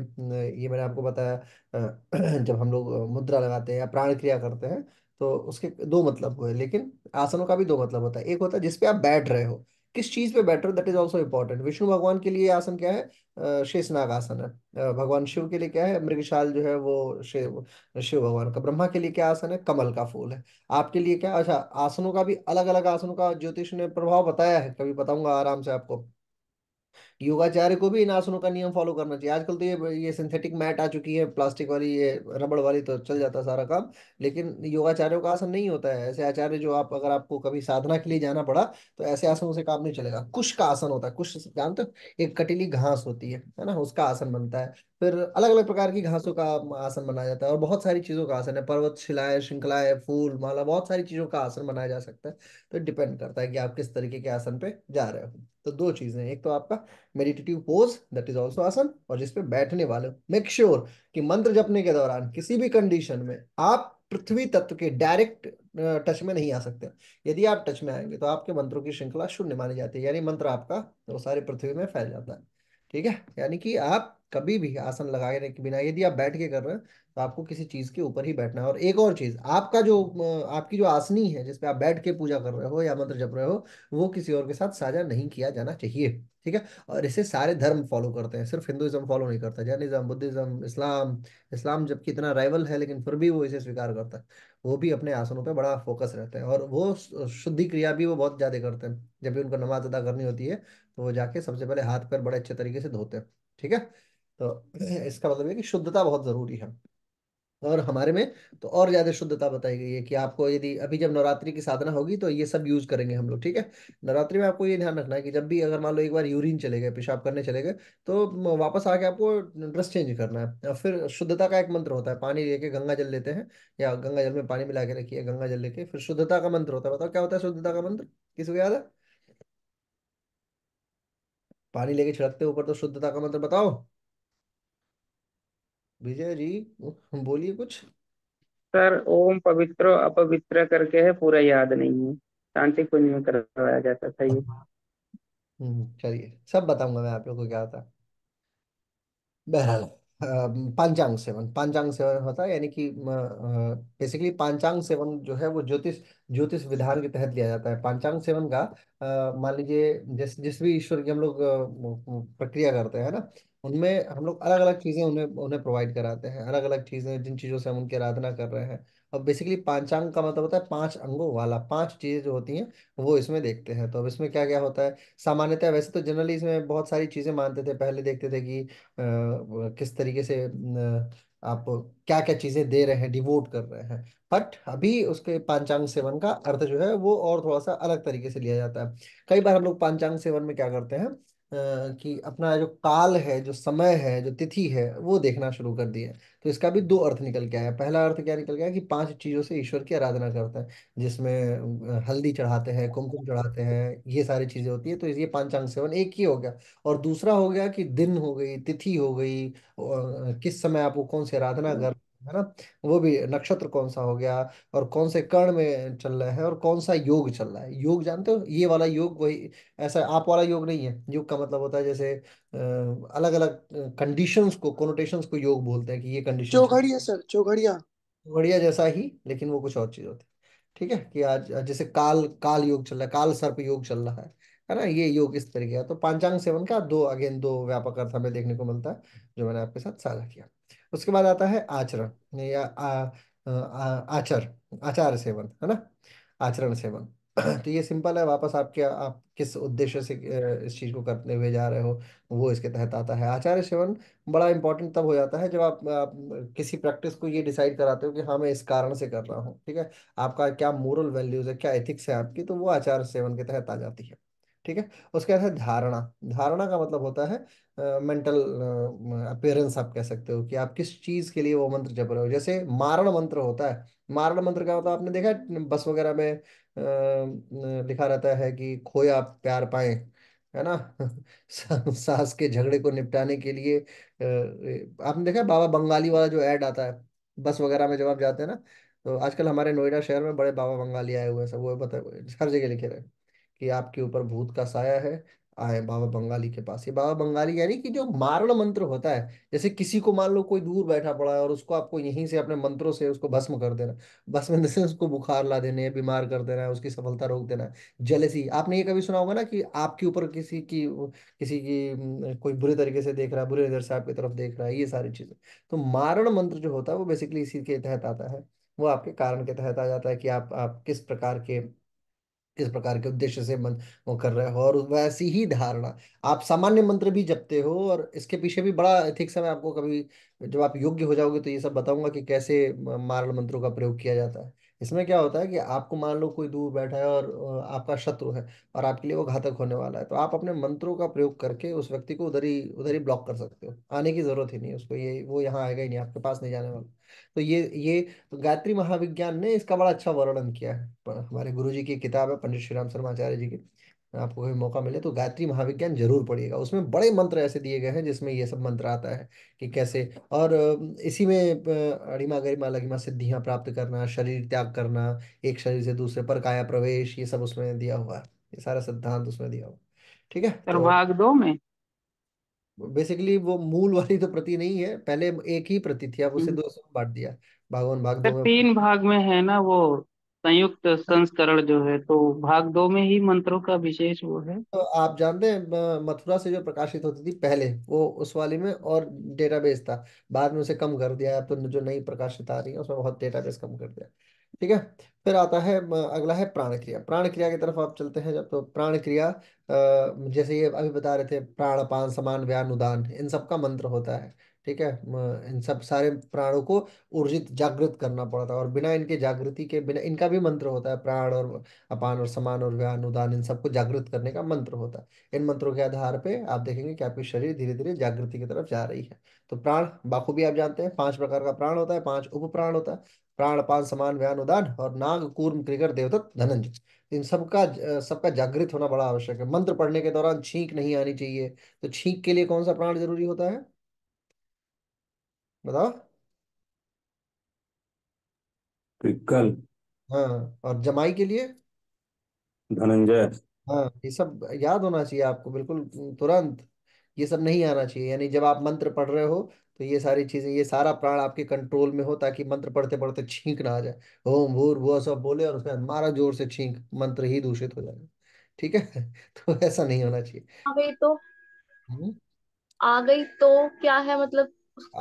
ये मैंने आपको बताया जब हम लोग मुद्रा लगाते हैं या प्राण क्रिया करते हैं तो उसके दो मतलब हुए लेकिन आसनों का भी दो मतलब होता है एक होता है जिसपे आप बैठ रहे हो किस चीज पे बैठ रहे हो that is also important Vishnu भगवान के लिए आसन क्या है शेषनाग आसन है भगवान शिव के लिए क्या है मृगशाल जो है वो शिव शिव भगवान का ब्रह्मा के लिए क्या आसन है कमल का फूल है आपके लिए क्या अच्छा आसनों का भी अलग अलग आसनों का ज्योतिष ने प्रभाव बताया है कभी बताऊंगा आराम से आपको योगाचार्य को भी इन आसनों का नियम फॉलो करना चाहिए आजकल तो ये ये सिंथेटिक मैट आ चुकी है प्लास्टिक वाली ये रबड़ वाली तो चल जाता सारा काम लेकिन योगाचार्यों का आसन नहीं होता है ऐसे आचार्य जो आप अगर आपको कभी साधना के लिए जाना पड़ा तो ऐसे आसनों से काम नहीं चलेगा कुश का आसन होता है कुश जानते हो एक कटीली घास होती है है ना उसका आसन बनता है फिर अलग अलग प्रकार की घासों का आसन बनाया जाता है और बहुत सारी चीज़ों का आसन है पर्वत शिलाए श्रृंखलाएं फूल माला बहुत सारी चीज़ों का आसन बनाया जा सकता है तो डिपेंड करता है कि आप किस तरीके के आसन पे जा रहे हो तो दो चीजें एक तो आपका meditative pose that is also asana और जिसपे बैठने वाले मेक श्योर sure कि मंत्र जपने के दौरान किसी भी कंडीशन में आप पृथ्वी तत्व के डायरेक्ट टच में नहीं आ सकते यदि आप टच में आएंगे तो आपके मंत्रों की श्रृंखला शून्य मानी जाती है यानी मंत्र आपका वो तो सारे पृथ्वी में फैल जाता है ठीक है यानी कि आप कभी भी आसन लगाए के बिना यदि आप बैठ के कर रहे हैं तो आपको किसी चीज़ के ऊपर ही बैठना है और एक और चीज़ आपका जो आपकी जो आसनी है जिसपे आप बैठ के पूजा कर रहे हो या मंत्र जप रहे हो वो किसी और के साथ साझा नहीं किया जाना चाहिए ठीक है और इसे सारे धर्म फॉलो करते हैं सिर्फ हिंदुइज्म फॉलो नहीं करता जैनिज़्म बुद्धिज़्म इस्लाम इस्लाम जबकि इतना राइवल है लेकिन फिर भी वो इसे स्वीकार करता है वो भी अपने आसनों पर बड़ा फोकस रहते हैं और वो शुद्धि क्रिया भी वो बहुत ज़्यादा करते हैं जब भी उनको नमाज अदा करनी होती है तो वो जाके सबसे पहले हाथ पैर बड़े अच्छे तरीके से धोते हैं ठीक है तो इसका मतलब है कि शुद्धता बहुत ज़रूरी है और हमारे में तो और ज्यादा शुद्धता बताई गई है कि आपको यदि अभी जब नवरात्रि की साधना होगी तो ये सब यूज करेंगे हम लोग ठीक है नवरात्रि में आपको ये ध्यान रखना है कि जब भी अगर मान लो एक बार यूरिन चले गए पेशाब करने चले गए तो वापस आके आपको ड्रेस चेंज करना है और फिर शुद्धता का एक मंत्र होता है पानी लेके गंगा जल लेते हैं या गंगा जल में पानी मिला के रखिए गंगा जल लेके फिर शुद्धता का मंत्र होता है बताओ क्या होता है शुद्धता का मंत्र किसी को याद है पानी लेके छिड़कते ऊपर तो शुद्धता का मंत्र बताओ विजय जी बोलिए कुछ सर ओम पवित्र अपवित्र करके है पूरा याद नहीं है शांति कुंज में करवाया जाता था ये हम्म चलिए सब बताऊंगा मैं आप लोगों को क्या होता बहरहाल पांचांग सेवन पांचांग सेवन होता है यानी कि बेसिकली पांचांग सेवन जो है वो ज्योतिष ज्योतिष विधान के तहत लिया जाता है पांचांग सेवन का मान लीजिए जिस जिस भी ईश्वर की हम लोग प्रक्रिया करते हैं ना उनमें हम लोग अलग अलग चीजें उन्हें उन्हें प्रोवाइड कराते हैं अलग अलग चीजें जिन चीजों से हम उनकी आराधना कर रहे हैं अब बेसिकली पांचांग का मतलब होता है पांच अंगों वाला पांच चीज़ें जो होती हैं वो इसमें देखते हैं तो अब इसमें क्या क्या होता है सामान्यतः वैसे तो जनरली इसमें बहुत सारी चीज़ें मानते थे पहले देखते थे कि आ, किस तरीके से आप क्या क्या चीज़ें दे रहे हैं डिवोट कर रहे हैं बट अभी उसके पांचांग सेवन का अर्थ जो है वो और थोड़ा सा अलग तरीके से लिया जाता है कई बार हम लोग पांचांग सेवन में क्या करते हैं कि अपना जो काल है जो समय है जो तिथि है वो देखना शुरू कर दिया तो इसका भी दो अर्थ निकल के आया पहला अर्थ क्या निकल गया कि पांच चीज़ों से ईश्वर की आराधना करता है जिसमें हल्दी चढ़ाते हैं कुमकुम चढ़ाते हैं ये सारी चीज़ें होती है तो ये पांचांग सेवन एक ही हो गया और दूसरा हो गया कि दिन हो गई तिथि हो गई किस समय आपको कौन सी आराधना हम्म। कर है ना वो भी नक्षत्र कौन सा हो गया और कौन से कर्ण में चल रहे हैं और कौन सा योग चल रहा है योग जानते हो ये वाला योग वही ऐसा आप वाला योग नहीं है योग का मतलब होता है जैसे अलग अलग कंडीशंस को कोनोटेशंस को योग बोलते हैं कि ये कंडीशन चौघड़िया सर चौघड़िया चौघड़िया जैसा ही लेकिन वो कुछ और चीज होती है ठीक है कि आज जैसे काल काल योग चल रहा है काल सर्प योग चल रहा है है ना ये योग इस तरीके का तो पांचांग सेवन का दो अगेन दो व्यापक अर्थ हमें देखने को मिलता है जो मैंने आपके साथ साझा किया उसके बाद आता है आचरण या आचर आचार सेवन है ना आचरण सेवन तो ये सिंपल है वापस आपके आप किस उद्देश्य से इस चीज़ को करते हुए जा रहे हो वो इसके तहत आता है आचार्य सेवन बड़ा इंपॉर्टेंट तब हो जाता है जब आप, आप किसी प्रैक्टिस को ये डिसाइड कराते हो कि हाँ मैं इस कारण से कर रहा हूँ ठीक है आपका क्या मोरल वैल्यूज है क्या एथिक्स है आपकी तो वो आचार्य सेवन के तहत आ जाती है ठीक है उसके बाद है धारणा धारणा का मतलब होता है मेंटल अपेयरेंस आप कह सकते हो कि आप किस चीज के लिए वो मंत्र जप रहे हो जैसे मारण मंत्र होता है मारण मंत्र का मतलब आपने देखा बस वगैरह में आ, लिखा रहता है कि खोया प्यार पाए है ना सास के झगड़े को निपटाने के लिए आ, आपने देखा बाबा बंगाली वाला जो ऐड आता है बस वगैरह में जब आप जाते हैं ना तो आजकल हमारे नोएडा शहर में बड़े बाबा बंगाली आए हुए हैं सब वो बता हर जगह लिखे रहे हैं कि आपके ऊपर भूत का साया है आए बाबा बंगाली के पास ये बाबा बंगाली यानी कि जो मारण मंत्र होता है जैसे किसी को मान लो कोई दूर बैठा पड़ा है और उसको आपको यहीं से अपने मंत्रों से उसको भस्म कर देना भस्म से उसको बुखार ला देना है बीमार कर देना है उसकी सफलता रोक देना है जलसी आपने ये कभी सुना होगा ना कि आपके ऊपर किसी की किसी की कोई बुरे तरीके से देख रहा है बुरे नजर से आपकी तरफ देख रहा है ये सारी चीजें तो मारण मंत्र जो होता है वो बेसिकली इसी के तहत आता है वो आपके कारण के तहत आ जाता है कि आप आप किस प्रकार के किस प्रकार के उद्देश्य से मन वो कर रहे हो और वैसी ही धारणा आप सामान्य मंत्र भी जपते हो और इसके पीछे भी बड़ा एथिक्स है मैं आपको कभी जब आप योग्य हो जाओगे तो ये सब बताऊंगा कि कैसे मारल मंत्रों का प्रयोग किया जाता है इसमें क्या होता है कि आपको मान लो कोई दूर बैठा है और आपका शत्रु है और आपके लिए वो घातक होने वाला है तो आप अपने मंत्रों का प्रयोग करके उस व्यक्ति को उधर ही उधर ही ब्लॉक कर सकते हो आने की जरूरत ही नहीं उसको ये वो यहाँ आएगा ही नहीं आपके पास नहीं जाने वाला तो ये ये गायत्री महाविज्ञान ने इसका बड़ा अच्छा वर्णन किया है हमारे गुरु जी की किताब है पंडित श्री राम शर्माचार्य जी की आपको कभी मौका मिले तो गायत्री महाविज्ञान जरूर पढ़िएगा उसमें बड़े मंत्र ऐसे दिए गए हैं जिसमें ये सब मंत्र आता है कि कैसे और इसी में अड़िमा गरिमा लगिमा सिद्धियां प्राप्त करना शरीर त्याग करना एक शरीर से दूसरे पर काया प्रवेश ये सब उसमें दिया हुआ है ये सारा सिद्धांत उसमें दिया हुआ ठीक है तो, भाग दो में बेसिकली वो मूल वाली तो प्रति नहीं है पहले एक ही प्रति थी अब उसे हम्म। दो में बांट दिया भाग वन भाग दो अच्छा, में तीन भाग में है ना वो संयुक्त हाँ। संस्करण जो है तो भाग दो में ही मंत्रों का विशेष वो है तो आप जानते हैं मथुरा से जो प्रकाशित होती थी पहले वो उस वाली में और डेटाबेस था बाद में उसे कम कर दिया अब तो जो नई प्रकाशित आ रही है उसमें बहुत डेटाबेस कम कर दिया ठीक है फिर आता है अगला है प्राण क्रिया प्राण क्रिया की तरफ आप चलते हैं जब तो प्राण क्रिया जैसे ये अभी बता रहे थे प्राण पान समान व्यान उदान इन सब का मंत्र होता है ठीक है इन सब सारे प्राणों को ऊर्जित जागृत करना पड़ता है और बिना इनके जागृति के बिना इनका भी मंत्र होता है प्राण और अपान और समान और व्यान उदान इन सबको जागृत करने का मंत्र होता है इन मंत्रों के आधार पे आप देखेंगे कि आपके शरीर धीरे धीरे जागृति की तरफ जा रही है तो प्राण बाखूबी आप जानते हैं पांच प्रकार का प्राण होता है पांच उप प्राण होता है प्राण पान समान व्यान उदान और नाग कूर्म क्रिकर देवदत्त धनंजय इन सबका सबका जागृत होना बड़ा आवश्यक है मंत्र पढ़ने के दौरान छींक नहीं आनी चाहिए तो छींक के लिए कौन सा प्राण जरूरी होता है बताओ पिकल हाँ और जमाई के लिए धनंजय हाँ ये सब याद होना चाहिए आपको बिल्कुल तुरंत ये सब नहीं आना चाहिए यानी जब आप मंत्र पढ़ रहे हो तो ये सारी चीज़ें ये सारा प्राण आपके कंट्रोल में हो ताकि मंत्र पढ़ते पढ़ते छींक ना आ जाए ओम भूर भुआ सब बोले और उसमें मारा जोर से छींक मंत्र ही दूषित हो जाएगा ठीक है तो ऐसा नहीं होना चाहिए आ गई तो हम्म? आ गई तो क्या है मतलब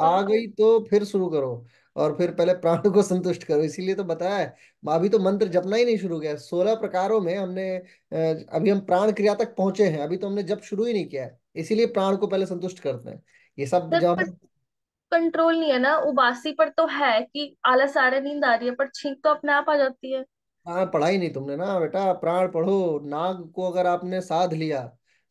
आ गई तो फिर शुरू करो और फिर पहले प्राण को संतुष्ट करो इसीलिए तो बताया है अभी तो मंत्र जपना ही नहीं शुरू किया सोलह प्रकारों में हमने अभी हम प्राण क्रिया तक पहुंचे हैं अभी तो हमने जब शुरू ही नहीं किया है इसीलिए प्राण को पहले संतुष्ट करते हैं ये सब जब कंट्रोल नहीं है ना उबासी पर तो है कि आलस आ रहा नींद आ रही है पर छींक तो अपने आप आ जाती है हाँ पढ़ाई नहीं तुमने ना बेटा प्राण पढ़ो नाग को अगर आपने साध लिया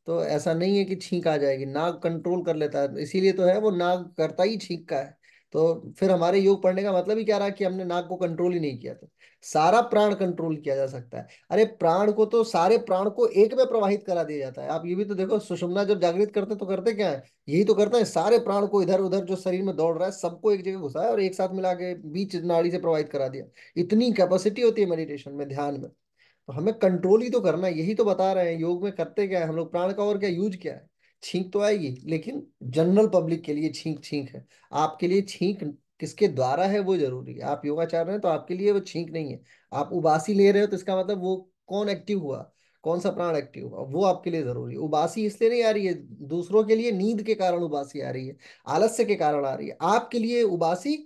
तो ऐसा नहीं है कि छींक आ जाएगी नाग कंट्रोल कर लेता है इसीलिए तो है वो नाग करता ही छींक का है तो फिर हमारे योग पढ़ने का मतलब ही क्या रहा कि हमने नाक को कंट्रोल ही नहीं किया था सारा प्राण कंट्रोल किया जा सकता है अरे प्राण को तो सारे प्राण को एक में प्रवाहित करा दिया जाता है आप ये भी तो देखो सुषमना जब जागृत करते तो करते क्या है यही तो करते हैं सारे प्राण को इधर उधर जो शरीर में दौड़ रहा है सबको एक जगह घुसाया और एक साथ मिला के बीच नाड़ी से प्रवाहित करा दिया इतनी कैपेसिटी होती है मेडिटेशन में ध्यान में तो हमें कंट्रोल ही तो करना है यही तो बता रहे हैं योग में करते क्या है हम लोग प्राण का और क्या यूज क्या है छींक तो आएगी लेकिन जनरल पब्लिक के लिए छींक छींक है आपके लिए छींक किसके द्वारा है वो जरूरी है आप योगाचार हैं तो आपके लिए वो छींक नहीं है आप उबासी ले रहे हो तो इसका मतलब वो कौन एक्टिव हुआ कौन सा प्राण एक्टिव हुआ वो आपके लिए जरूरी है उबासी इसलिए नहीं आ रही है दूसरों के लिए नींद के कारण उबासी आ रही है आलस्य के कारण आ रही है आपके लिए उबासी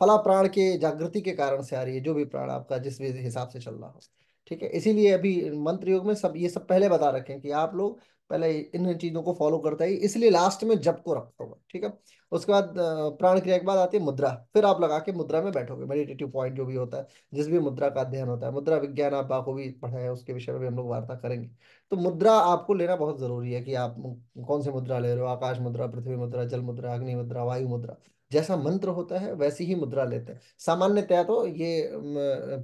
फला प्राण के जागृति के कारण से आ रही है जो भी प्राण आपका जिस भी हिसाब से चल रहा हो ठीक है इसीलिए अभी मंत्र योग में सब ये सब पहले बता रखें कि आप लोग पहले इन चीज़ों को फॉलो करता है इसलिए लास्ट में जब को रखता होगा ठीक है उसके बाद प्राण क्रिया के बाद आती है मुद्रा फिर आप लगा के मुद्रा में बैठोगे मेडिटेटिव पॉइंट जो भी होता है जिस भी मुद्रा का अध्ययन होता है मुद्रा विज्ञान आप बाखूबी पढ़ा है उसके विषय में भी हम लोग वार्ता करेंगे तो मुद्रा आपको लेना बहुत जरूरी है कि आप कौन सी मुद्रा ले रहे हो आकाश मुद्रा पृथ्वी मुद्रा जल मुद्रा अग्नि मुद्रा वायु मुद्रा जैसा मंत्र होता है वैसी ही मुद्रा लेते हैं सामान्यतया तो ये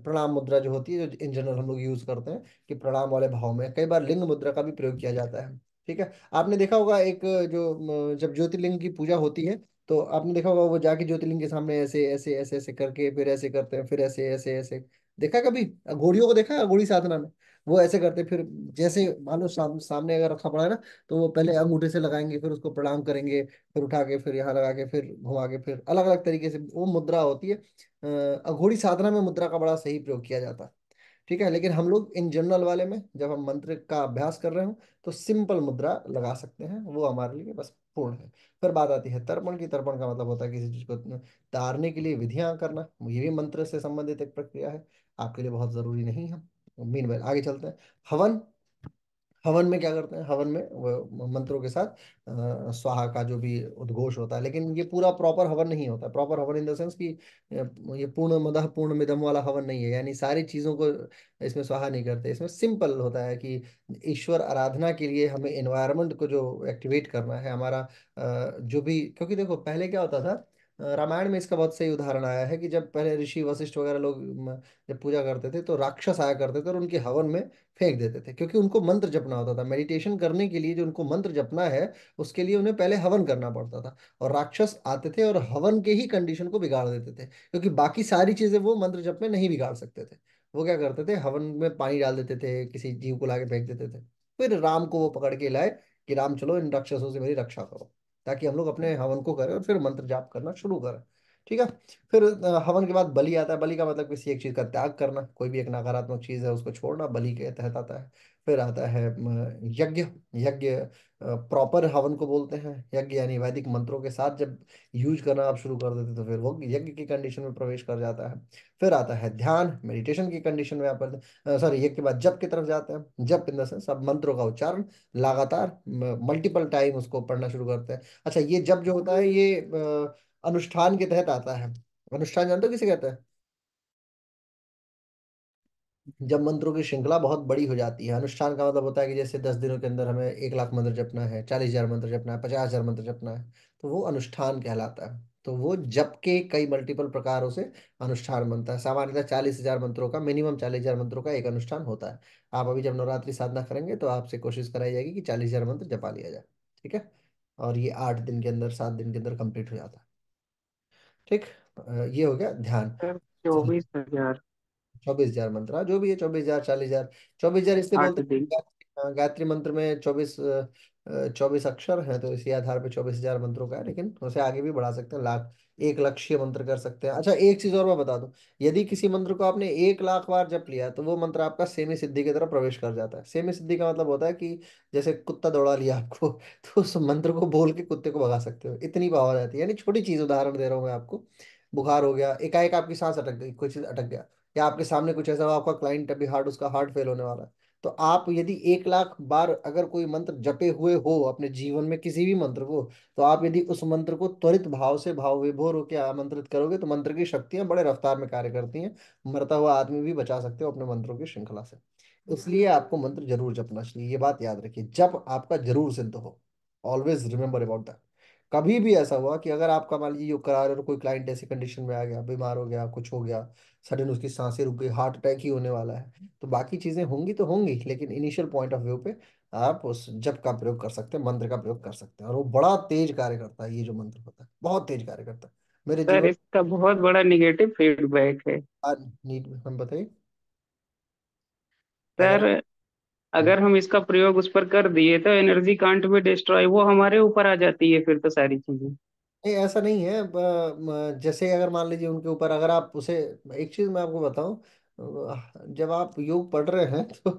प्रणाम मुद्रा जो होती है जो इन जनरल हम लोग यूज करते हैं कि प्रणाम वाले भाव में कई बार लिंग मुद्रा का भी प्रयोग किया जाता है ठीक है आपने देखा होगा एक जो जब ज्योतिर्लिंग की पूजा होती है तो आपने देखा होगा वो जाके ज्योतिर्लिंग के सामने ऐसे ऐसे ऐसे ऐसे करके फिर ऐसे करते हैं फिर ऐसे ऐसे ऐसे देखा कभी घोड़ियों को देखा घोड़ी साधना में वो ऐसे करते फिर जैसे मानो साम, सामने अगर रखा पड़ा है ना तो वो पहले अंगूठे से लगाएंगे फिर उसको प्रणाम करेंगे फिर उठा के फिर यहाँ लगा के फिर घुमा के फिर अलग अलग तरीके से वो मुद्रा होती है अघोड़ी साधना में मुद्रा का बड़ा सही प्रयोग किया जाता है ठीक है लेकिन हम लोग इन जनरल वाले में जब हम मंत्र का अभ्यास कर रहे हो तो सिंपल मुद्रा लगा सकते हैं वो हमारे लिए बस पूर्ण है फिर बात आती है तर्पण की तर्पण का मतलब होता है किसी चीज को तारने के लिए विधियां करना ये भी मंत्र से संबंधित एक प्रक्रिया है आपके लिए बहुत जरूरी नहीं है मीन वेल आगे चलते हैं हवन हवन में क्या करते हैं हवन में मंत्रों के साथ आ, स्वाहा का जो भी उद्घोष होता है लेकिन ये पूरा प्रॉपर हवन नहीं होता प्रॉपर हवन इन द सेंस कि ये पूर्ण मदह पूर्ण मिदम वाला हवन नहीं है यानी सारी चीज़ों को इसमें स्वाहा नहीं करते इसमें सिंपल होता है कि ईश्वर आराधना के लिए हमें इन्वायरमेंट को जो एक्टिवेट करना है हमारा जो भी क्योंकि देखो पहले क्या होता था रामायण में इसका बहुत सही उदाहरण आया है कि जब पहले ऋषि वशिष्ठ वगैरह लोग जब पूजा करते थे तो राक्षस आया करते थे और उनके हवन में फेंक देते थे क्योंकि उनको मंत्र जपना होता था मेडिटेशन करने के लिए जो उनको मंत्र जपना है उसके लिए उन्हें पहले हवन करना पड़ता था और राक्षस आते थे और हवन के ही कंडीशन को बिगाड़ देते थे क्योंकि बाकी सारी चीज़ें वो मंत्र जप में नहीं बिगाड़ सकते थे वो क्या करते थे हवन में पानी डाल देते थे किसी जीव को लाके फेंक देते थे फिर राम को वो पकड़ के लाए कि राम चलो इन राक्षसों से मेरी रक्षा करो ताकि हम लोग अपने हवन को करें और फिर मंत्र जाप करना शुरू करें ठीक है फिर हवन के बाद बलि आता है बलि का मतलब किसी एक चीज़ का त्याग करना कोई भी एक नकारात्मक चीज़ है उसको छोड़ना बलि के तहत आता है फिर आता है यज्ञ यज्ञ प्रॉपर हवन को बोलते हैं यज्ञ यानी वैदिक मंत्रों के साथ जब यूज करना आप शुरू कर देते तो फिर वो यज्ञ की कंडीशन में प्रवेश कर जाता है फिर आता है ध्यान मेडिटेशन की कंडीशन में आप सॉरी यज्ञ के बाद जब की तरफ जाते हैं जब इन सब मंत्रों का उच्चारण लगातार मल्टीपल टाइम उसको पढ़ना शुरू करते हैं अच्छा ये जब जो होता है ये अनुष्ठान के तहत आता है अनुष्ठान जानते हो किसे कहते हैं जब मंत्रों की श्रृंखला बहुत बड़ी हो जाती है अनुष्ठान का मतलब होता है कि जैसे दस दिनों के अंदर हमें एक लाख मंत्र जपना है चालीस हजार मंत्र जपना है पचास हजार मंत्र जपना है तो वो अनुष्ठान कहलाता है तो वो जप के कई मल्टीपल प्रकारों से अनुष्ठान बनता है सामान्यतः चालीस हजार मंत्रों का मिनिमम चालीस हजार मंत्रों का एक अनुष्ठान होता है आप अभी जब नवरात्रि साधना करेंगे तो आपसे कोशिश कराई जाएगी कि चालीस हजार मंत्र जपा लिया जाए ठीक है और ये आठ दिन के अंदर सात दिन के अंदर कंप्लीट हो जाता है ठीक ये हो गया ध्यान चौबीस हजार चौबीस हजार मंत्र जो भी है चौबीस हजार चालीस हजार चौबीस हजार इसलिए बोलते हैं गायत्री मंत्र में चौबीस चौबीस अक्षर है तो इसी आधार पे चौबीस हजार मंत्रों का है लेकिन उसे आगे भी बढ़ा सकते हैं लाख एक लक्ष्य मंत्र कर सकते हैं अच्छा एक चीज और मैं बता दूं यदि किसी मंत्र को आपने एक लाख बार जप लिया तो वो मंत्र आपका सेमी सिद्धि की तरफ प्रवेश कर जाता है सेमी सिद्धि का मतलब होता है कि जैसे कुत्ता दौड़ा लिया आपको तो उस मंत्र को बोल के कुत्ते को भगा सकते हो इतनी पावर रहती है यानी छोटी चीज उदाहरण दे रहा हूँ मैं आपको बुखार हो गया एकाएक आपकी सांस अटक गई कोई चीज अटक गया या आपके सामने कुछ ऐसा हो आपका क्लाइंट अभी हार्ट उसका हार्ट फेल होने वाला है तो आप यदि एक लाख बार अगर कोई मंत्र जपे हुए हो अपने जीवन में किसी भी मंत्र को तो आप यदि उस मंत्र को त्वरित भाव से भाव विभोर होकर आमंत्रित करोगे तो मंत्र की शक्तियां बड़े रफ्तार में कार्य करती हैं मरता हुआ आदमी भी बचा सकते हो अपने मंत्रों की श्रृंखला से इसलिए आपको मंत्र जरूर जपना चाहिए ये बात याद रखिए जब आपका जरूर सिद्ध हो ऑलवेज रिमेंबर अबाउट दैट कभी भी ऐसा हुआ कि अगर आपका मान लीजिए योग करा रहे और कोई क्लाइंट ऐसी कंडीशन में आ गया बीमार हो गया कुछ हो गया सडन उसकी सांसें रुक गई हार्ट अटैक ही होने वाला है तो बाकी चीज़ें होंगी तो होंगी लेकिन इनिशियल पॉइंट ऑफ व्यू पे आप उस जब का प्रयोग कर सकते हैं मंत्र का प्रयोग कर सकते हैं और वो बड़ा तेज कार्य करता है ये जो मंत्र होता है बहुत तेज कार्य करता है मेरे सर इसका बहुत बड़ा निगेटिव फीडबैक है हम हाँ, बताइए सर अगर हाँ। हम इसका प्रयोग उस पर कर दिए तो एनर्जी कांट बी डिस्ट्रॉय वो हमारे ऊपर आ जाती है फिर तो सारी चीजें नहीं ऐसा नहीं है जैसे अगर मान लीजिए उनके ऊपर अगर आप उसे एक चीज मैं आपको बताऊं जब आप योग पढ़ रहे हैं तो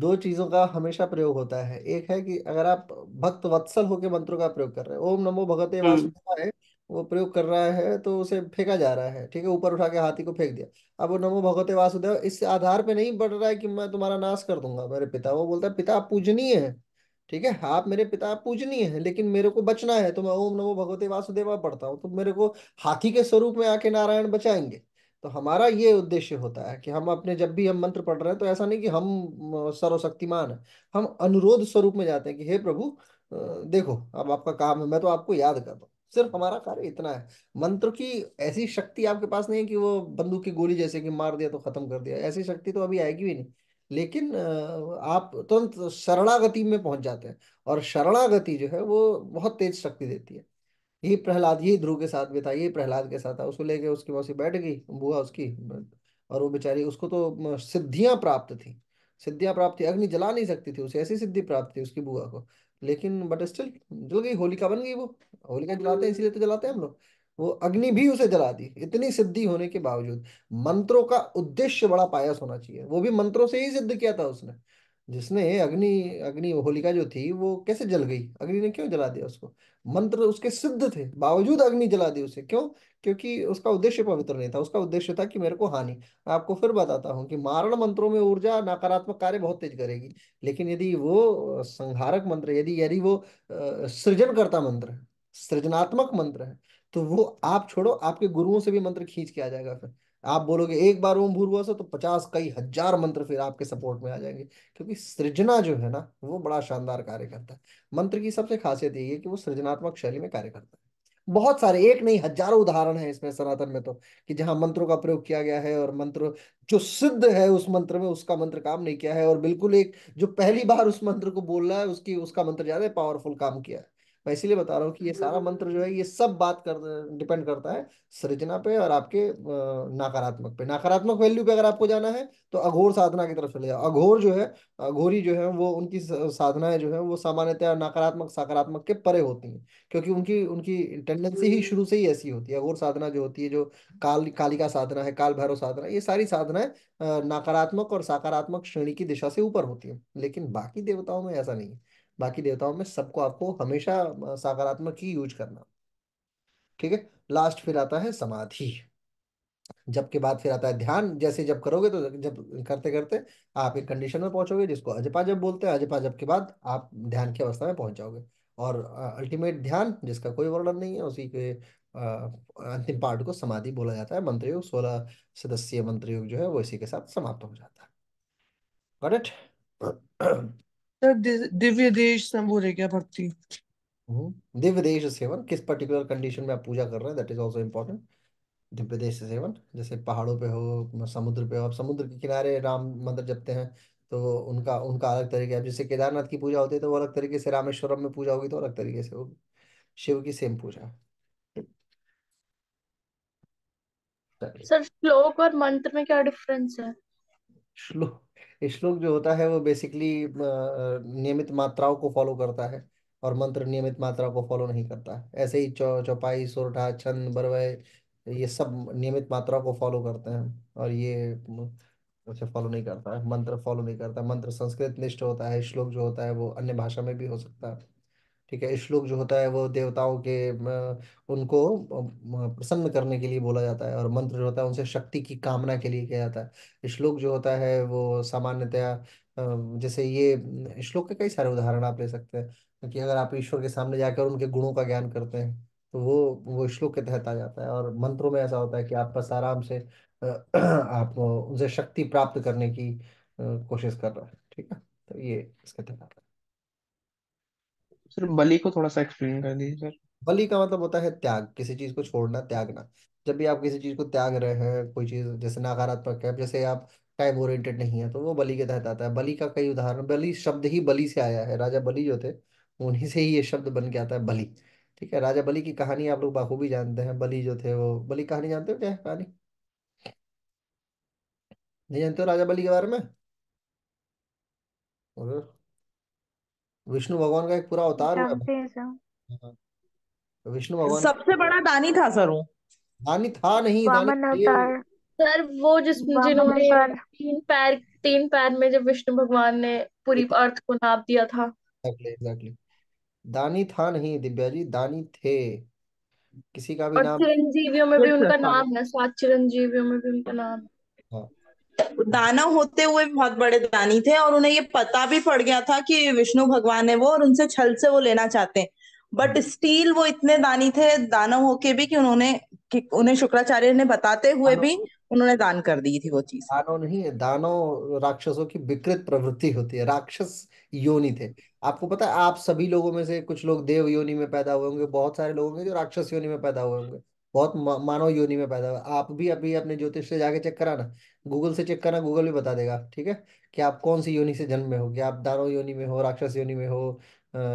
दो चीजों का हमेशा प्रयोग होता है एक है कि अगर आप भक्त वत्सल होकर मंत्रों का प्रयोग कर रहे हैं ओम नमो भगवते हम्म वासुदेवाय वो प्रयोग कर रहा है तो उसे फेंका जा रहा है ठीक है ऊपर उठा के हाथी को फेंक दिया अब वो नमो भगवते वासुदेव इस आधार पे नहीं बढ़ रहा है कि मैं तुम्हारा नाश कर दूंगा मेरे पिता वो बोलता है पिता आप पूजनीय है ठीक है आप मेरे पिता आप पूजनीय है लेकिन मेरे को बचना है तो मैं ओम नमो भगवते वासुदेवा पढ़ता हूँ तो मेरे को हाथी के स्वरूप में आके नारायण बचाएंगे तो हमारा ये उद्देश्य होता है कि हम अपने जब भी हम मंत्र पढ़ रहे हैं तो ऐसा नहीं कि हम सर्वशक्तिमान है हम अनुरोध स्वरूप में जाते हैं कि हे प्रभु देखो अब आपका काम है मैं तो आपको याद कर रहा हूँ सिर्फ हमारा कार्य इतना है मंत्र की ऐसी शक्ति आपके पास नहीं है कि वो बंदूक की गोली जैसे कि मार दिया तो खत्म कर दिया ऐसी शक्ति तो अभी आएगी भी नहीं लेकिन आप तुरंत शरणागति में पहुंच जाते हैं और शरणागति जो है वो बहुत तेज शक्ति देती है यही प्रहलाद यही ध्रुव के साथ भी था यही प्रहलाद के साथ था उसको लेके उसकी मौसी बैठ गई बुआ उसकी और वो बेचारी उसको तो सिद्धियां प्राप्त थी सिद्धियां प्राप्त थी अग्नि जला नहीं सकती थी उसे ऐसी सिद्धि प्राप्त थी उसकी बुआ को लेकिन बट स्टिल जल गई होलिका बन गई वो होलिका हम्म। जलाते हैं इसीलिए तो जलाते हैं हम लोग वो अग्नि भी उसे जला दी इतनी सिद्धि होने के बावजूद मंत्रों का उद्देश्य बड़ा पायस होना चाहिए वो भी मंत्रों से ही सिद्ध किया था उसने जिसने अग्नि अग्नि होलिका जो थी वो कैसे जल गई अग्नि ने क्यों जला दिया उसको मंत्र उसके सिद्ध थे बावजूद अग्नि जला दी उसे क्यों क्योंकि उसका उद्देश्य पवित्र नहीं था उसका उद्देश्य था कि मेरे को हानि आपको फिर बताता हूँ कि मारण मंत्रों में ऊर्जा नकारात्मक कार्य बहुत तेज करेगी लेकिन यदि वो संहारक मंत्र यदि यदि वो सृजनकर्ता मंत्र है सृजनात्मक मंत्र है तो वो आप छोड़ो आपके गुरुओं से भी मंत्र खींच के आ जाएगा फिर आप बोलोगे एक बार ओम भूर्भुव से तो पचास कई हजार मंत्र फिर आपके सपोर्ट में आ जाएंगे क्योंकि सृजना जो है ना वो बड़ा शानदार कार्य करता है मंत्र की सबसे खासियत ये है कि वो सृजनात्मक शैली में कार्य करता है बहुत सारे एक नहीं हजारों उदाहरण है इसमें सनातन में तो कि जहां मंत्रों का प्रयोग किया गया है और मंत्र जो सिद्ध है उस मंत्र में उसका मंत्र काम नहीं किया है और बिल्कुल एक जो पहली बार उस मंत्र को बोल रहा है उसकी उसका मंत्र ज्यादा पावरफुल काम किया है मैं इसीलिए बता रहा हूँ कि ये सारा मंत्र जो है ये सब बात कर डिपेंड करता है सृजना पे और आपके नकारात्मक पे नकारात्मक वैल्यू पे अगर आपको जाना है तो अघोर साधना की तरफ चले जाओ अघोर जो है अघोरी जो है वो उनकी साधनाएं जो है वो सामान्यतः नकारात्मक सकारात्मक के परे होती हैं क्योंकि उनकी उनकी टेंडेंसी ही शुरू से ही ऐसी होती है अघोर साधना जो होती है जो काल कालिका साधना है काल भैरव साधना ये सारी साधनाएं नकारात्मक और सकारात्मक श्रेणी की दिशा से ऊपर होती है लेकिन बाकी देवताओं में ऐसा नहीं है बाकी देवताओं में सबको आपको हमेशा सकारात्मक ही यूज करना ठीक है लास्ट फिर आता है समाधि जब के बाद फिर आता है ध्यान जैसे जब करोगे तो जब करते करते आप एक कंडीशन में पहुंचोगे जिसको अजपा जब बोलते हैं अजपा जब के बाद आप ध्यान की अवस्था में पहुंच जाओगे और अल्टीमेट ध्यान जिसका कोई वर्णन नहीं है उसी के अंतिम पार्ट को समाधि बोला जाता है मंत्र युग सोलह सदस्यीय मंत्र युग जो है वो इसी के साथ समाप्त हो जाता है गॉट इट दिव्य देश संभव है क्या भक्ति हम्म, दिव्य देश सेवन किस पर्टिकुलर कंडीशन में आप पूजा कर रहे हैं दैट इज ऑल्सो इम्पोर्टेंट दिव्य देश सेवन जैसे पहाड़ों पे हो समुद्र पे हो आप समुद्र के किनारे राम मंदिर जपते हैं तो उनका उनका अलग तरीके है जैसे केदारनाथ की पूजा होती है तो वो अलग तरीके से रामेश्वरम में पूजा होगी तो अलग तरीके से होगी शिव की सेम पूजा सर श्लोक और मंत्र में क्या डिफरेंस है श्लोक श्लोक जो होता है वो बेसिकली नियमित मात्राओं को फॉलो करता है और मंत्र नियमित मात्रा को फॉलो नहीं करता है ऐसे ही चौ चौपाई सोरठा छंद बरवय ये सब नियमित मात्रा को फॉलो करते हैं और ये उसे फॉलो नहीं करता है मंत्र फॉलो नहीं करता मंत्र संस्कृत निष्ठ होता है श्लोक जो होता है वो अन्य भाषा में भी हो सकता है ठीक है श्लोक जो होता है वो देवताओं के उनको प्रसन्न करने के लिए बोला जाता है और मंत्र जो होता है उनसे शक्ति की कामना के लिए किया जाता है श्लोक जो होता है वो सामान्यतया जैसे ये श्लोक के कई सारे उदाहरण आप ले सकते हैं कि अगर आप ईश्वर के सामने जाकर उनके गुणों का ज्ञान करते हैं तो वो वो श्लोक के तहत आ जाता है और मंत्रों में ऐसा होता है कि आप बस आराम से आप उनसे शक्ति प्राप्त करने की कोशिश कर रहे हैं ठीक है तो ये इसके तहत आता है सर बलि को थोड़ा सा एक्सप्लेन कर दीजिए सर बलि का मतलब होता है त्याग किसी चीज को छोड़ना त्यागना जब भी आप किसी चीज को त्याग रहे हैं कोई चीज जैसे नकारात्मक है जैसे आप टाइम ओरिएंटेड नहीं है तो वो बलि के तहत आता है बलि का कई उदाहरण बलि शब्द ही बलि से आया है राजा बलि जो थे उन्हीं से ही ये शब्द बन के आता है बलि ठीक है राजा बलि की कहानी आप लोग बाखूबी जानते हैं बलि जो थे वो बलि कहानी जानते हो क्या कहानी नहीं जानते हो राजा बलि के बारे में और विष्णु भगवान का एक पूरा अवतार हुआ हाँ। विष्णु भगवान सबसे बड़ा दानी था सर वो दानी था नहीं वामन दानी अवतार सर वो जिस जिन्होंने तीन पैर तीन पैर में जब विष्णु भगवान ने पूरी अर्थ को नाप दिया था एग्जैक्टली एग्जैक्टली दानी था नहीं दिव्या जी दानी थे किसी का भी और नाम चिरंजीवियों में भी अच्छा, उनका अच्छा। नाम है सात चिरंजीवियों में भी उनका नाम है दाना होते हुए बहुत बड़े दानी थे और उन्हें ये पता भी पड़ गया था कि विष्णु भगवान है वो और उनसे छल से वो लेना चाहते हैं बट स्टील हम्म। वो इतने दानी थे दानव होके भी कि उन्होंने कि उन्हें शुक्राचार्य ने बताते हुए भी उन्होंने दान कर दी थी वो चीज दानो नहीं दानो राक्षसों की विकृत प्रवृत्ति होती है राक्षस योनि थे आपको पता है आप सभी लोगों में से कुछ लोग देव योनि में पैदा हुए होंगे बहुत सारे लोग होंगे जो राक्षस योनि में पैदा हुए होंगे बहुत मानव योनि में पैदा हुआ आप भी अभी अपने ज्योतिष से जाके चेक कराना गूगल से चेक करना गूगल भी बता देगा ठीक है कि आप कौन सी योनि से जन्म में हो कि आप दानव योनि में हो राक्षस योनि में हो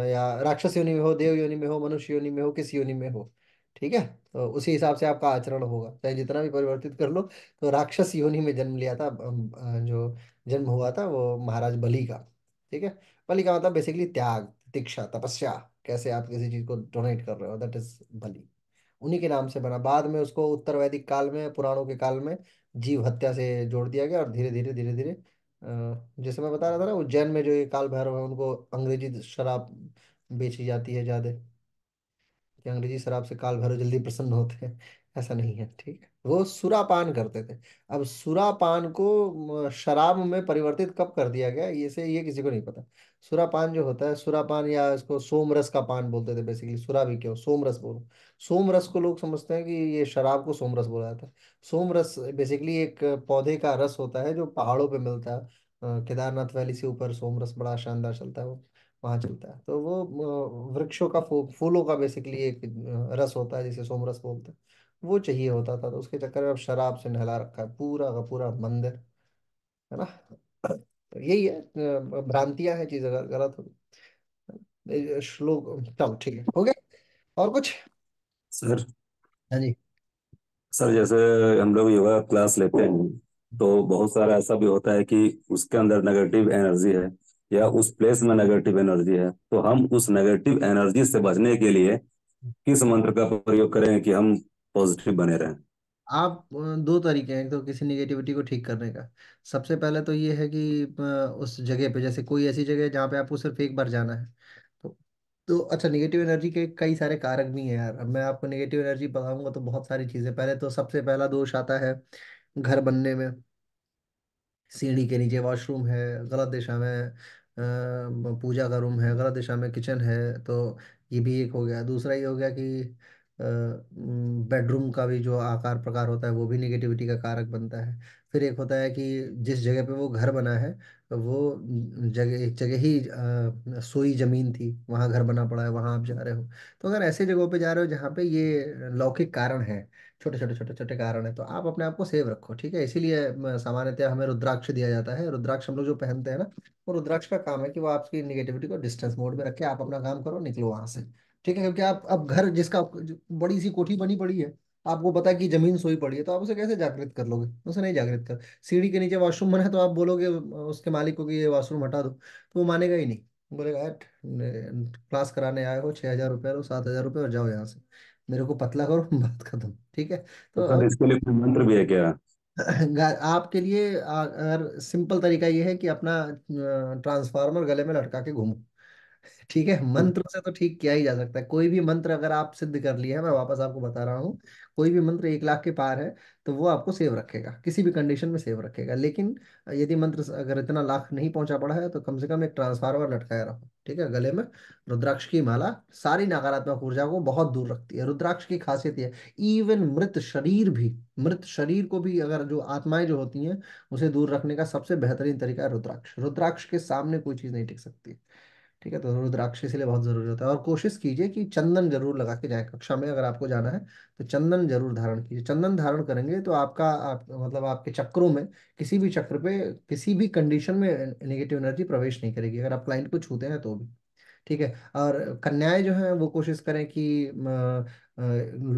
या राक्षस योनि में हो देव योनि में हो मनुष्य योनि में हो किस योनि में हो ठीक है तो उसी हिसाब से आपका आचरण होगा चाहे जितना भी परिवर्तित कर लो तो राक्षस योनि में जन्म लिया था जो जन्म हुआ था वो महाराज बली का ठीक है बली का मतलब बेसिकली त्याग दीक्षा तपस्या कैसे आप किसी चीज को डोनेट कर रहे हो दैट इज बली उन्हीं के नाम से बना बाद में उसको उत्तर वैदिक काल में पुराणों के काल में जीव हत्या से जोड़ दिया गया और धीरे धीरे धीरे धीरे जैसे मैं बता रहा था ना उज्जैन में जो ये काल भैरव है उनको अंग्रेजी शराब बेची जाती है ज़्यादा कि अंग्रेजी शराब से काल भैरव जल्दी प्रसन्न होते हैं ऐसा नहीं है ठीक है वो सुरापान करते थे अब सुरापान को शराब में परिवर्तित कब कर दिया गया ये से ये किसी को नहीं पता सुरापान जो होता है सुरापान या इसको सोमरस का पान बोलते थे बेसिकली सुरा भी क्यों सोमरस बोलो सोमरस को लोग समझते हैं कि ये शराब को सोमरस बोला जाता है सोमरस बेसिकली एक पौधे का रस होता है जो पहाड़ों पे मिलता है केदारनाथ वैली से ऊपर सोमरस बड़ा शानदार चलता है वो वहाँ चलता है तो वो वृक्षों का फूलों का बेसिकली एक रस होता है जिसे सोमरस बोलते हैं वो चाहिए होता था तो उसके चक्कर में अब शराब से नहला रखा है पूरा का पूरा मंदिर है ना तो यही है भ्रांतियां है चीजें गलत होगी श्लोक चलो ठीक है हो गया और कुछ सर हाँ जी सर जैसे हम लोग योगा क्लास लेते हैं तो बहुत सारा ऐसा भी होता है कि उसके अंदर नेगेटिव एनर्जी है या उस प्लेस में नेगेटिव एनर्जी है तो हम उस नेगेटिव एनर्जी से बचने के लिए किस मंत्र का प्रयोग करें कि हम पॉजिटिव बने रहें आप दो तरीके हैं तो किसी निगेटिविटी को ठीक करने का सबसे पहले तो ये है कि उस जगह पे जैसे कोई ऐसी जगह है जहाँ पे आपको सिर्फ एक बार जाना है तो तो अच्छा निगेटिव एनर्जी के कई सारे कारक भी हैं यार अब मैं आपको निगेटिव एनर्जी बताऊंगा तो बहुत सारी चीज़ें पहले तो सबसे पहला दोष आता है घर बनने में सीढ़ी के नीचे वॉशरूम है गलत दिशा में पूजा का रूम है गलत दिशा में किचन है तो ये भी एक हो गया दूसरा ये हो गया कि बेडरूम का भी जो आकार प्रकार होता है वो भी निगेटिविटी का कारक बनता है फिर एक होता है कि जिस जगह पे वो घर बना है वो जगह एक जगह ही सोई ज़मीन थी वहाँ घर बना पड़ा है वहाँ आप जा रहे हो तो अगर ऐसे जगहों पे जा रहे हो जहाँ पे ये लौकिक कारण है छोटे छोटे छोटे छोटे कारण है तो आप अपने आप को सेव रखो ठीक है इसीलिए सामान्यतः हमें रुद्राक्ष दिया जाता है रुद्राक्ष हम लोग जो पहनते हैं ना वो रुद्राक्ष का काम है कि वो आपकी निगेटिविटी को डिस्टेंस मोड में रखे आप अपना काम करो निकलो वहाँ से ठीक है क्योंकि आप अब घर जिसका बड़ी सी कोठी बनी पड़ी है आपको पता है कि जमीन सोई पड़ी है तो आप उसे कैसे जागृत कर लोगे उसे नहीं जागृत कर सीढ़ी के नीचे वॉशरूम बना तो आप बोलोगे उसके मालिक को कि ये वॉशरूम हटा दो तो वो मानेगा ही नहीं बोलेगा यार क्लास कराने आए हो छह हज़ार रुपये लो सात हज़ार रुपये और जाओ यहाँ से मेरे को पतला करो बात खत्म ठीक है तो, तो इसके लिए कोई मंत्र भी है क्या आपके लिए अगर सिंपल तरीका ये है कि अपना ट्रांसफार्मर गले में लटका के घूमो ठीक है हम्म। मंत्र से तो ठीक किया ही जा सकता है कोई भी मंत्र अगर आप सिद्ध कर लिया है मैं वापस आपको बता रहा हूँ कोई भी मंत्र एक लाख के पार है तो वो आपको सेव रखेगा किसी भी कंडीशन में सेव रखेगा लेकिन यदि मंत्र अगर इतना लाख नहीं पहुंचा पड़ा है तो कम से कम एक ट्रांसफार्मर लटकाया रखो ठीक है गले में रुद्राक्ष की माला सारी नकारात्मक ऊर्जा को बहुत दूर रखती है रुद्राक्ष की खासियत यह इवन मृत शरीर भी मृत शरीर को भी अगर जो आत्माएं जो होती हैं उसे दूर रखने का सबसे बेहतरीन तरीका है रुद्राक्ष रुद्राक्ष के सामने कोई चीज नहीं टिक सकती ठीक है तो रुद्राक्ष इसलिए बहुत जरूरी होता है और कोशिश कीजिए कि चंदन जरूर लगा के जाए कक्षा में अगर आपको जाना है तो चंदन जरूर धारण कीजिए चंदन धारण करेंगे तो आपका आप मतलब आपके चक्रों में किसी भी चक्र पे किसी भी कंडीशन में नेगेटिव एनर्जी प्रवेश नहीं करेगी अगर आप क्लाइंट को छूते हैं तो भी ठीक है और कन्याएं जो हैं वो कोशिश करें कि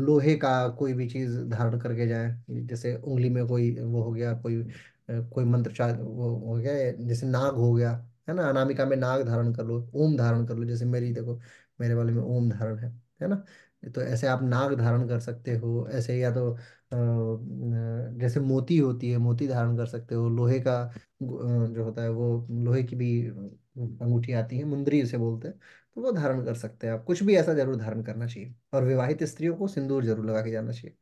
लोहे का कोई भी चीज़ धारण करके जाए जैसे उंगली में कोई वो हो गया कोई कोई मंत्र वो हो गया जैसे नाग हो गया है ना अनामिका में नाग धारण कर लो ओम धारण कर लो जैसे मेरी देखो मेरे वाले में ओम धारण है है ना तो ऐसे आप नाग धारण कर सकते हो ऐसे या तो जैसे मोती होती है मोती धारण कर सकते हो लोहे का जो होता है वो लोहे की भी अंगूठी आती है मुंदरी उसे बोलते हैं तो वो धारण कर सकते हैं आप कुछ भी ऐसा जरूर धारण करना चाहिए और विवाहित स्त्रियों को सिंदूर जरूर लगा के जाना चाहिए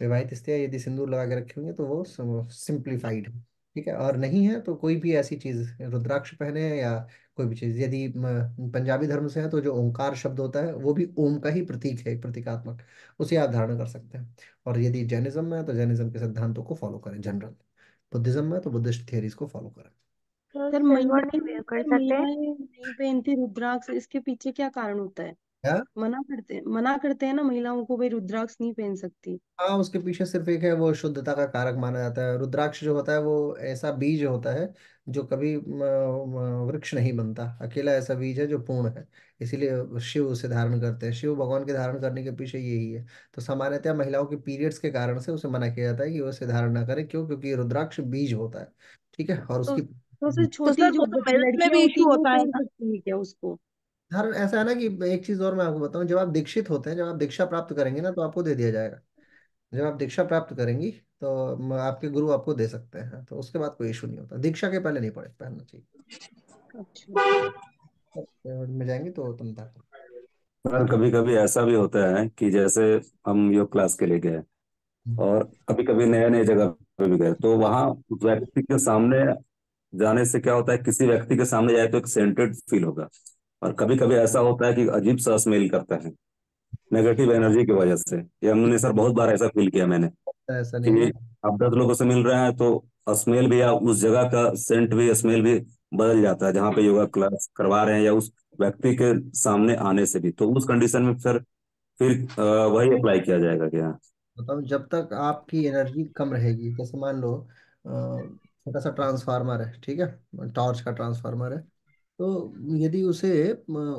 विवाहित स्त्रियाँ यदि सिंदूर लगा के होंगे तो वो सिंप्लीफाइड है ठीक है और नहीं है तो कोई भी ऐसी चीज़ रुद्राक्ष पहने या कोई भी चीज़ यदि पंजाबी धर्म से है तो जो ओंकार शब्द होता है वो भी ओम का ही प्रतीक है प्रतीकात्मक उसे आप धारण कर सकते हैं और यदि जैनिज्म में है तो जैनिज्म के सिद्धांतों को फॉलो करें जनरल बुद्धिज्म में तो बुद्धिस्ट थियरीज को फॉलो करें तो सर मयूर नहीं तो कर सकते रुद्राक्ष इसके पीछे क्या कारण होता है क्या मना करते हैं मना करते हैं ना महिलाओं को भाई रुद्राक्ष नहीं पहन सकती हाँ उसके पीछे सिर्फ एक है वो शुद्धता का कारक माना जाता है रुद्राक्ष जो होता है वो ऐसा बीज होता है जो कभी वृक्ष नहीं बनता अकेला ऐसा बीज है जो पूर्ण है इसीलिए शिव उसे धारण करते हैं शिव भगवान के धारण करने के पीछे यही है तो सामान्यतः महिलाओं के पीरियड्स के कारण से उसे मना किया जाता है कि वो उसे धारण ना करे क्यों क्योंकि रुद्राक्ष बीज होता है ठीक है और तो उसकी तो, तो छोटी तो जो लड़कियां होती है वो पहन सकती है क्या उसको हर ऐसा है ना कि एक चीज और मैं आपको बताऊं जब आप दीक्षित होते हैं जब आप दीक्षा प्राप्त करेंगे ना तो आपको दे दिया जाएगा जब आप दीक्षा प्राप्त करेंगी तो आपके गुरु आपको दे सकते हैं हाँ, तो उसके बाद कोई इशू नहीं होता दीक्षा के पहले नहीं पड़े पहनना चाहिए अच्छा जाएंगे तो तुम तक कभी कभी ऐसा भी होता है कि जैसे हम योग क्लास के लिए गए हम्म। और कभी कभी नए नए जगह पे भी गए तो वहाँ व्यक्ति के सामने जाने से क्या होता है किसी व्यक्ति के सामने जाए तो एक सेंटर्ड फील होगा और कभी कभी ऐसा होता है कि अजीब सा स्मेल करता है नेगेटिव एनर्जी की वजह से ये हमने सर बहुत बार ऐसा फील किया मैंने तो ऐसा नहीं आप दस लोगों से मिल रहे हैं तो स्मेल भी या उस जगह का सेंट भी स्मेल भी बदल जाता है जहाँ पे योगा क्लास करवा रहे हैं या उस व्यक्ति के सामने आने से भी तो उस कंडीशन में सर फिर वही अप्लाई किया जाएगा क्या हाँ। मतलब जब तक आपकी एनर्जी कम रहेगी जैसे मान लो छोटा सा ट्रांसफार्मर है ठीक है टॉर्च का ट्रांसफार्मर है तो यदि उसे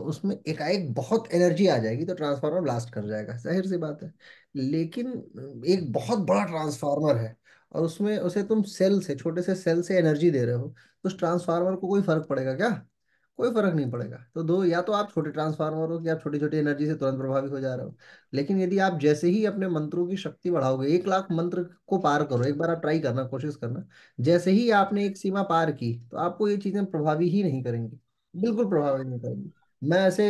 उसमें एकाएक बहुत एनर्जी आ जाएगी तो ट्रांसफार्मर ब्लास्ट कर जाएगा जाहिर सी बात है लेकिन एक बहुत बड़ा ट्रांसफार्मर है और उसमें उसे तुम सेल से छोटे से सेल से एनर्जी दे रहे हो तो उस ट्रांसफार्मर को कोई फर्क पड़ेगा क्या कोई फर्क नहीं पड़ेगा तो दो या तो आप छोटे ट्रांसफार्मर हो कि आप छोटी छोटी एनर्जी से तुरंत प्रभावित हो जा रहे हो लेकिन यदि आप जैसे ही अपने मंत्रों की शक्ति बढ़ाओगे एक लाख मंत्र को पार करो एक बार आप ट्राई करना कोशिश करना जैसे ही आपने एक सीमा पार की तो आपको ये चीजें प्रभावी ही नहीं करेंगी बिल्कुल प्रभावित नहीं करेगी मैं ऐसे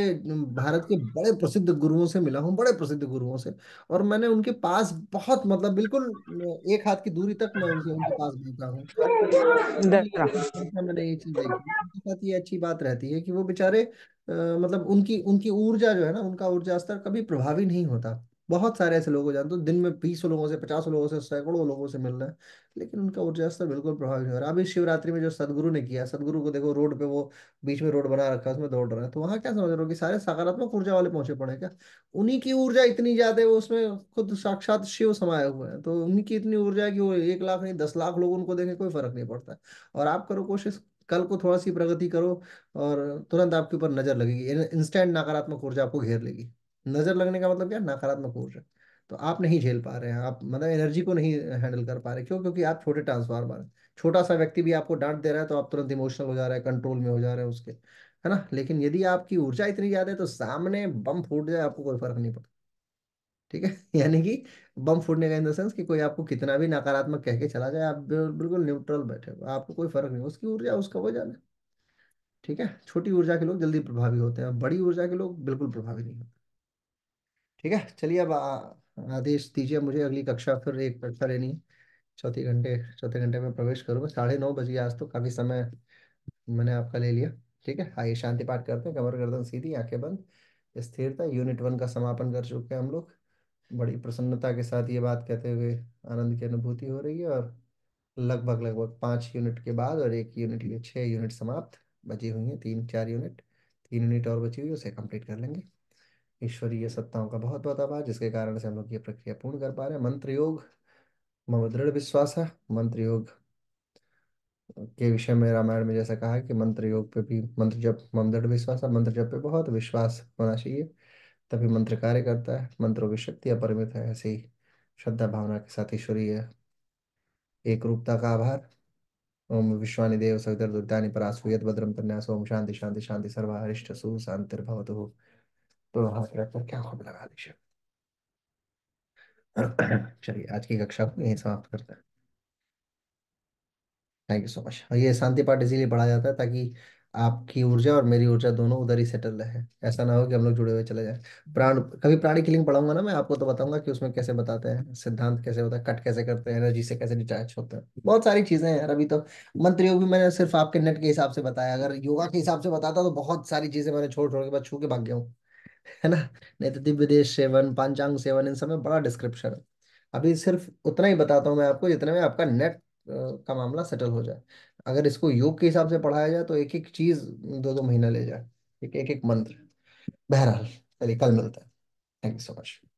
भारत के बड़े प्रसिद्ध गुरुओं से मिला हूँ बड़े प्रसिद्ध गुरुओं से और मैंने उनके पास बहुत मतलब बिल्कुल एक हाथ की दूरी तक मैं उनसे उनके पास बैठा हूँ मैंने ये चीज देखी साथ ये अच्छी बात रहती है कि वो बेचारे मतलब उनकी उनकी ऊर्जा जो है ना उनका ऊर्जा स्तर कभी प्रभावी नहीं होता बहुत सारे ऐसे लोग को जानते हो दिन में बीस लोगों से पचास लोगों से सैकड़ों लोगों से मिल रहे हैं लेकिन उनका ऊर्जा स्तर बिल्कुल प्रभावित नहीं हो रहा है अभी शिवरात्रि में जो सदगुरु ने किया सदगुरु को देखो रोड पे वो बीच में रोड बना रखा है उसमें दौड़ रहा है तो वहाँ क्या समझ रहे हो कि सारे सकारात्मक ऊर्जा वाले पहुंचे पड़े क्या उन्हीं की ऊर्जा इतनी ज्यादा है उसमें खुद साक्षात शिव समाये हुए हैं तो उन्हीं की इतनी ऊर्जा है कि वो एक लाख नहीं दस लाख लोग उनको देखें कोई फर्क नहीं पड़ता और आप करो कोशिश कल को थोड़ा सी प्रगति करो और तुरंत आपके ऊपर नजर लगेगी इंस्टेंट नकारात्मक ऊर्जा आपको घेर लेगी नजर लगने का मतलब क्या नकारात्मक ऊर्जा तो आप नहीं झेल पा रहे हैं आप मतलब एनर्जी को नहीं हैंडल कर पा रहे क्यों क्योंकि आप छोटे ट्रांसफार्मर हैं छोटा सा व्यक्ति भी आपको डांट दे रहा है तो आप तुरंत इमोशनल हो जा रहे हैं कंट्रोल में हो जा रहे हैं उसके है ना लेकिन यदि आपकी ऊर्जा इतनी ज्यादा है तो सामने बम फूट जाए आपको कोई फर्क नहीं पड़ता ठीक है यानी कि बम फूटने का इन द सेंस कि कोई आपको कितना भी नकारात्मक कह के चला जाए आप बिल्कुल न्यूट्रल बैठे हो आपको कोई फर्क नहीं उसकी ऊर्जा उसका वो जाना ठीक है छोटी ऊर्जा के लोग जल्दी प्रभावी होते हैं बड़ी ऊर्जा के लोग बिल्कुल प्रभावी नहीं होते ठीक है चलिए अब आदेश दीजिए मुझे अगली कक्षा फिर एक कक्षा लेनी है चौथी घंटे चौथे घंटे में प्रवेश करूँगा साढ़े नौ बजे आज तो काफ़ी समय मैंने आपका ले लिया ठीक है आइए शांति पाठ करते हैं कमर गर्दन सीधी आंखें बंद स्थिरता यूनिट वन का समापन कर चुके हैं हम लोग बड़ी प्रसन्नता के साथ ये बात कहते हुए आनंद की अनुभूति हो रही है और लगभग लगभग पाँच यूनिट के बाद और एक यूनिट लिए छः यूनिट समाप्त बची हुई हैं तीन चार यूनिट तीन यूनिट और बची हुई है उसे कंप्लीट कर लेंगे ईश्वरीय सत्ताओं का बहुत बहुत आभार जिसके कारण से हम लोग ये प्रक्रिया पूर्ण कर पा रहे हैं मंत्र योग मम दृढ़ विश्वास है मंत्र योग के विषय में रामायण में जैसा कहा कि मंत्र योग पे भी मंत्र जब मम दृढ़ विश्वास है मंत्र जब पे बहुत विश्वास होना चाहिए तभी मंत्र कार्य करता है मंत्रों की शक्ति अपरिमित है ऐसी ही श्रद्धा भावना के साथ ईश्वरीय एक रूपता का आभार ओम विश्वानिदेव सवितर्दुर्दानि परासु यद्भद्रं तन्यास ओम शांति शांति शांति सर्वाहरिष्ट सु शांतिर्भवतु तो हाथ रखकर क्या खुद लगा दीजिए चलिए आज की कक्षा को यही समाप्त करते हैं थैंक यू सो मच ये शांति पाठ इसीलिए पढ़ा जाता है ताकि आपकी ऊर्जा और मेरी ऊर्जा दोनों उधर ही सेटल रहे ऐसा ना हो कि हम लोग जुड़े हुए चले जाए प्राण कभी प्राणी की लिंक पढ़ाऊंगा ना मैं आपको तो बताऊंगा कि उसमें कैसे बताते हैं सिद्धांत कैसे होता है कट कैसे करते हैं एनर्जी से कैसे डिटैच होते हैं बहुत सारी चीजें हैं अभी तो मंत्र भी मैंने सिर्फ आपके नेट के हिसाब से बताया अगर योगा के हिसाब से बताता तो बहुत सारी चीजें मैंने छोड़ छोड़ के बाद छू के भाग गया हूँ है ना नहीं तो दिव्य देश सेवन पांचांग सेवन इन सब में बड़ा डिस्क्रिप्शन है अभी सिर्फ उतना ही बताता हूँ मैं आपको जितने में आपका नेट का मामला सेटल हो जाए अगर इसको योग के हिसाब से पढ़ाया जाए तो एक एक चीज दो दो महीना ले जाए एक एक, एक मंत्र बहरहाल चलिए कल मिलता है थैंक यू सो मच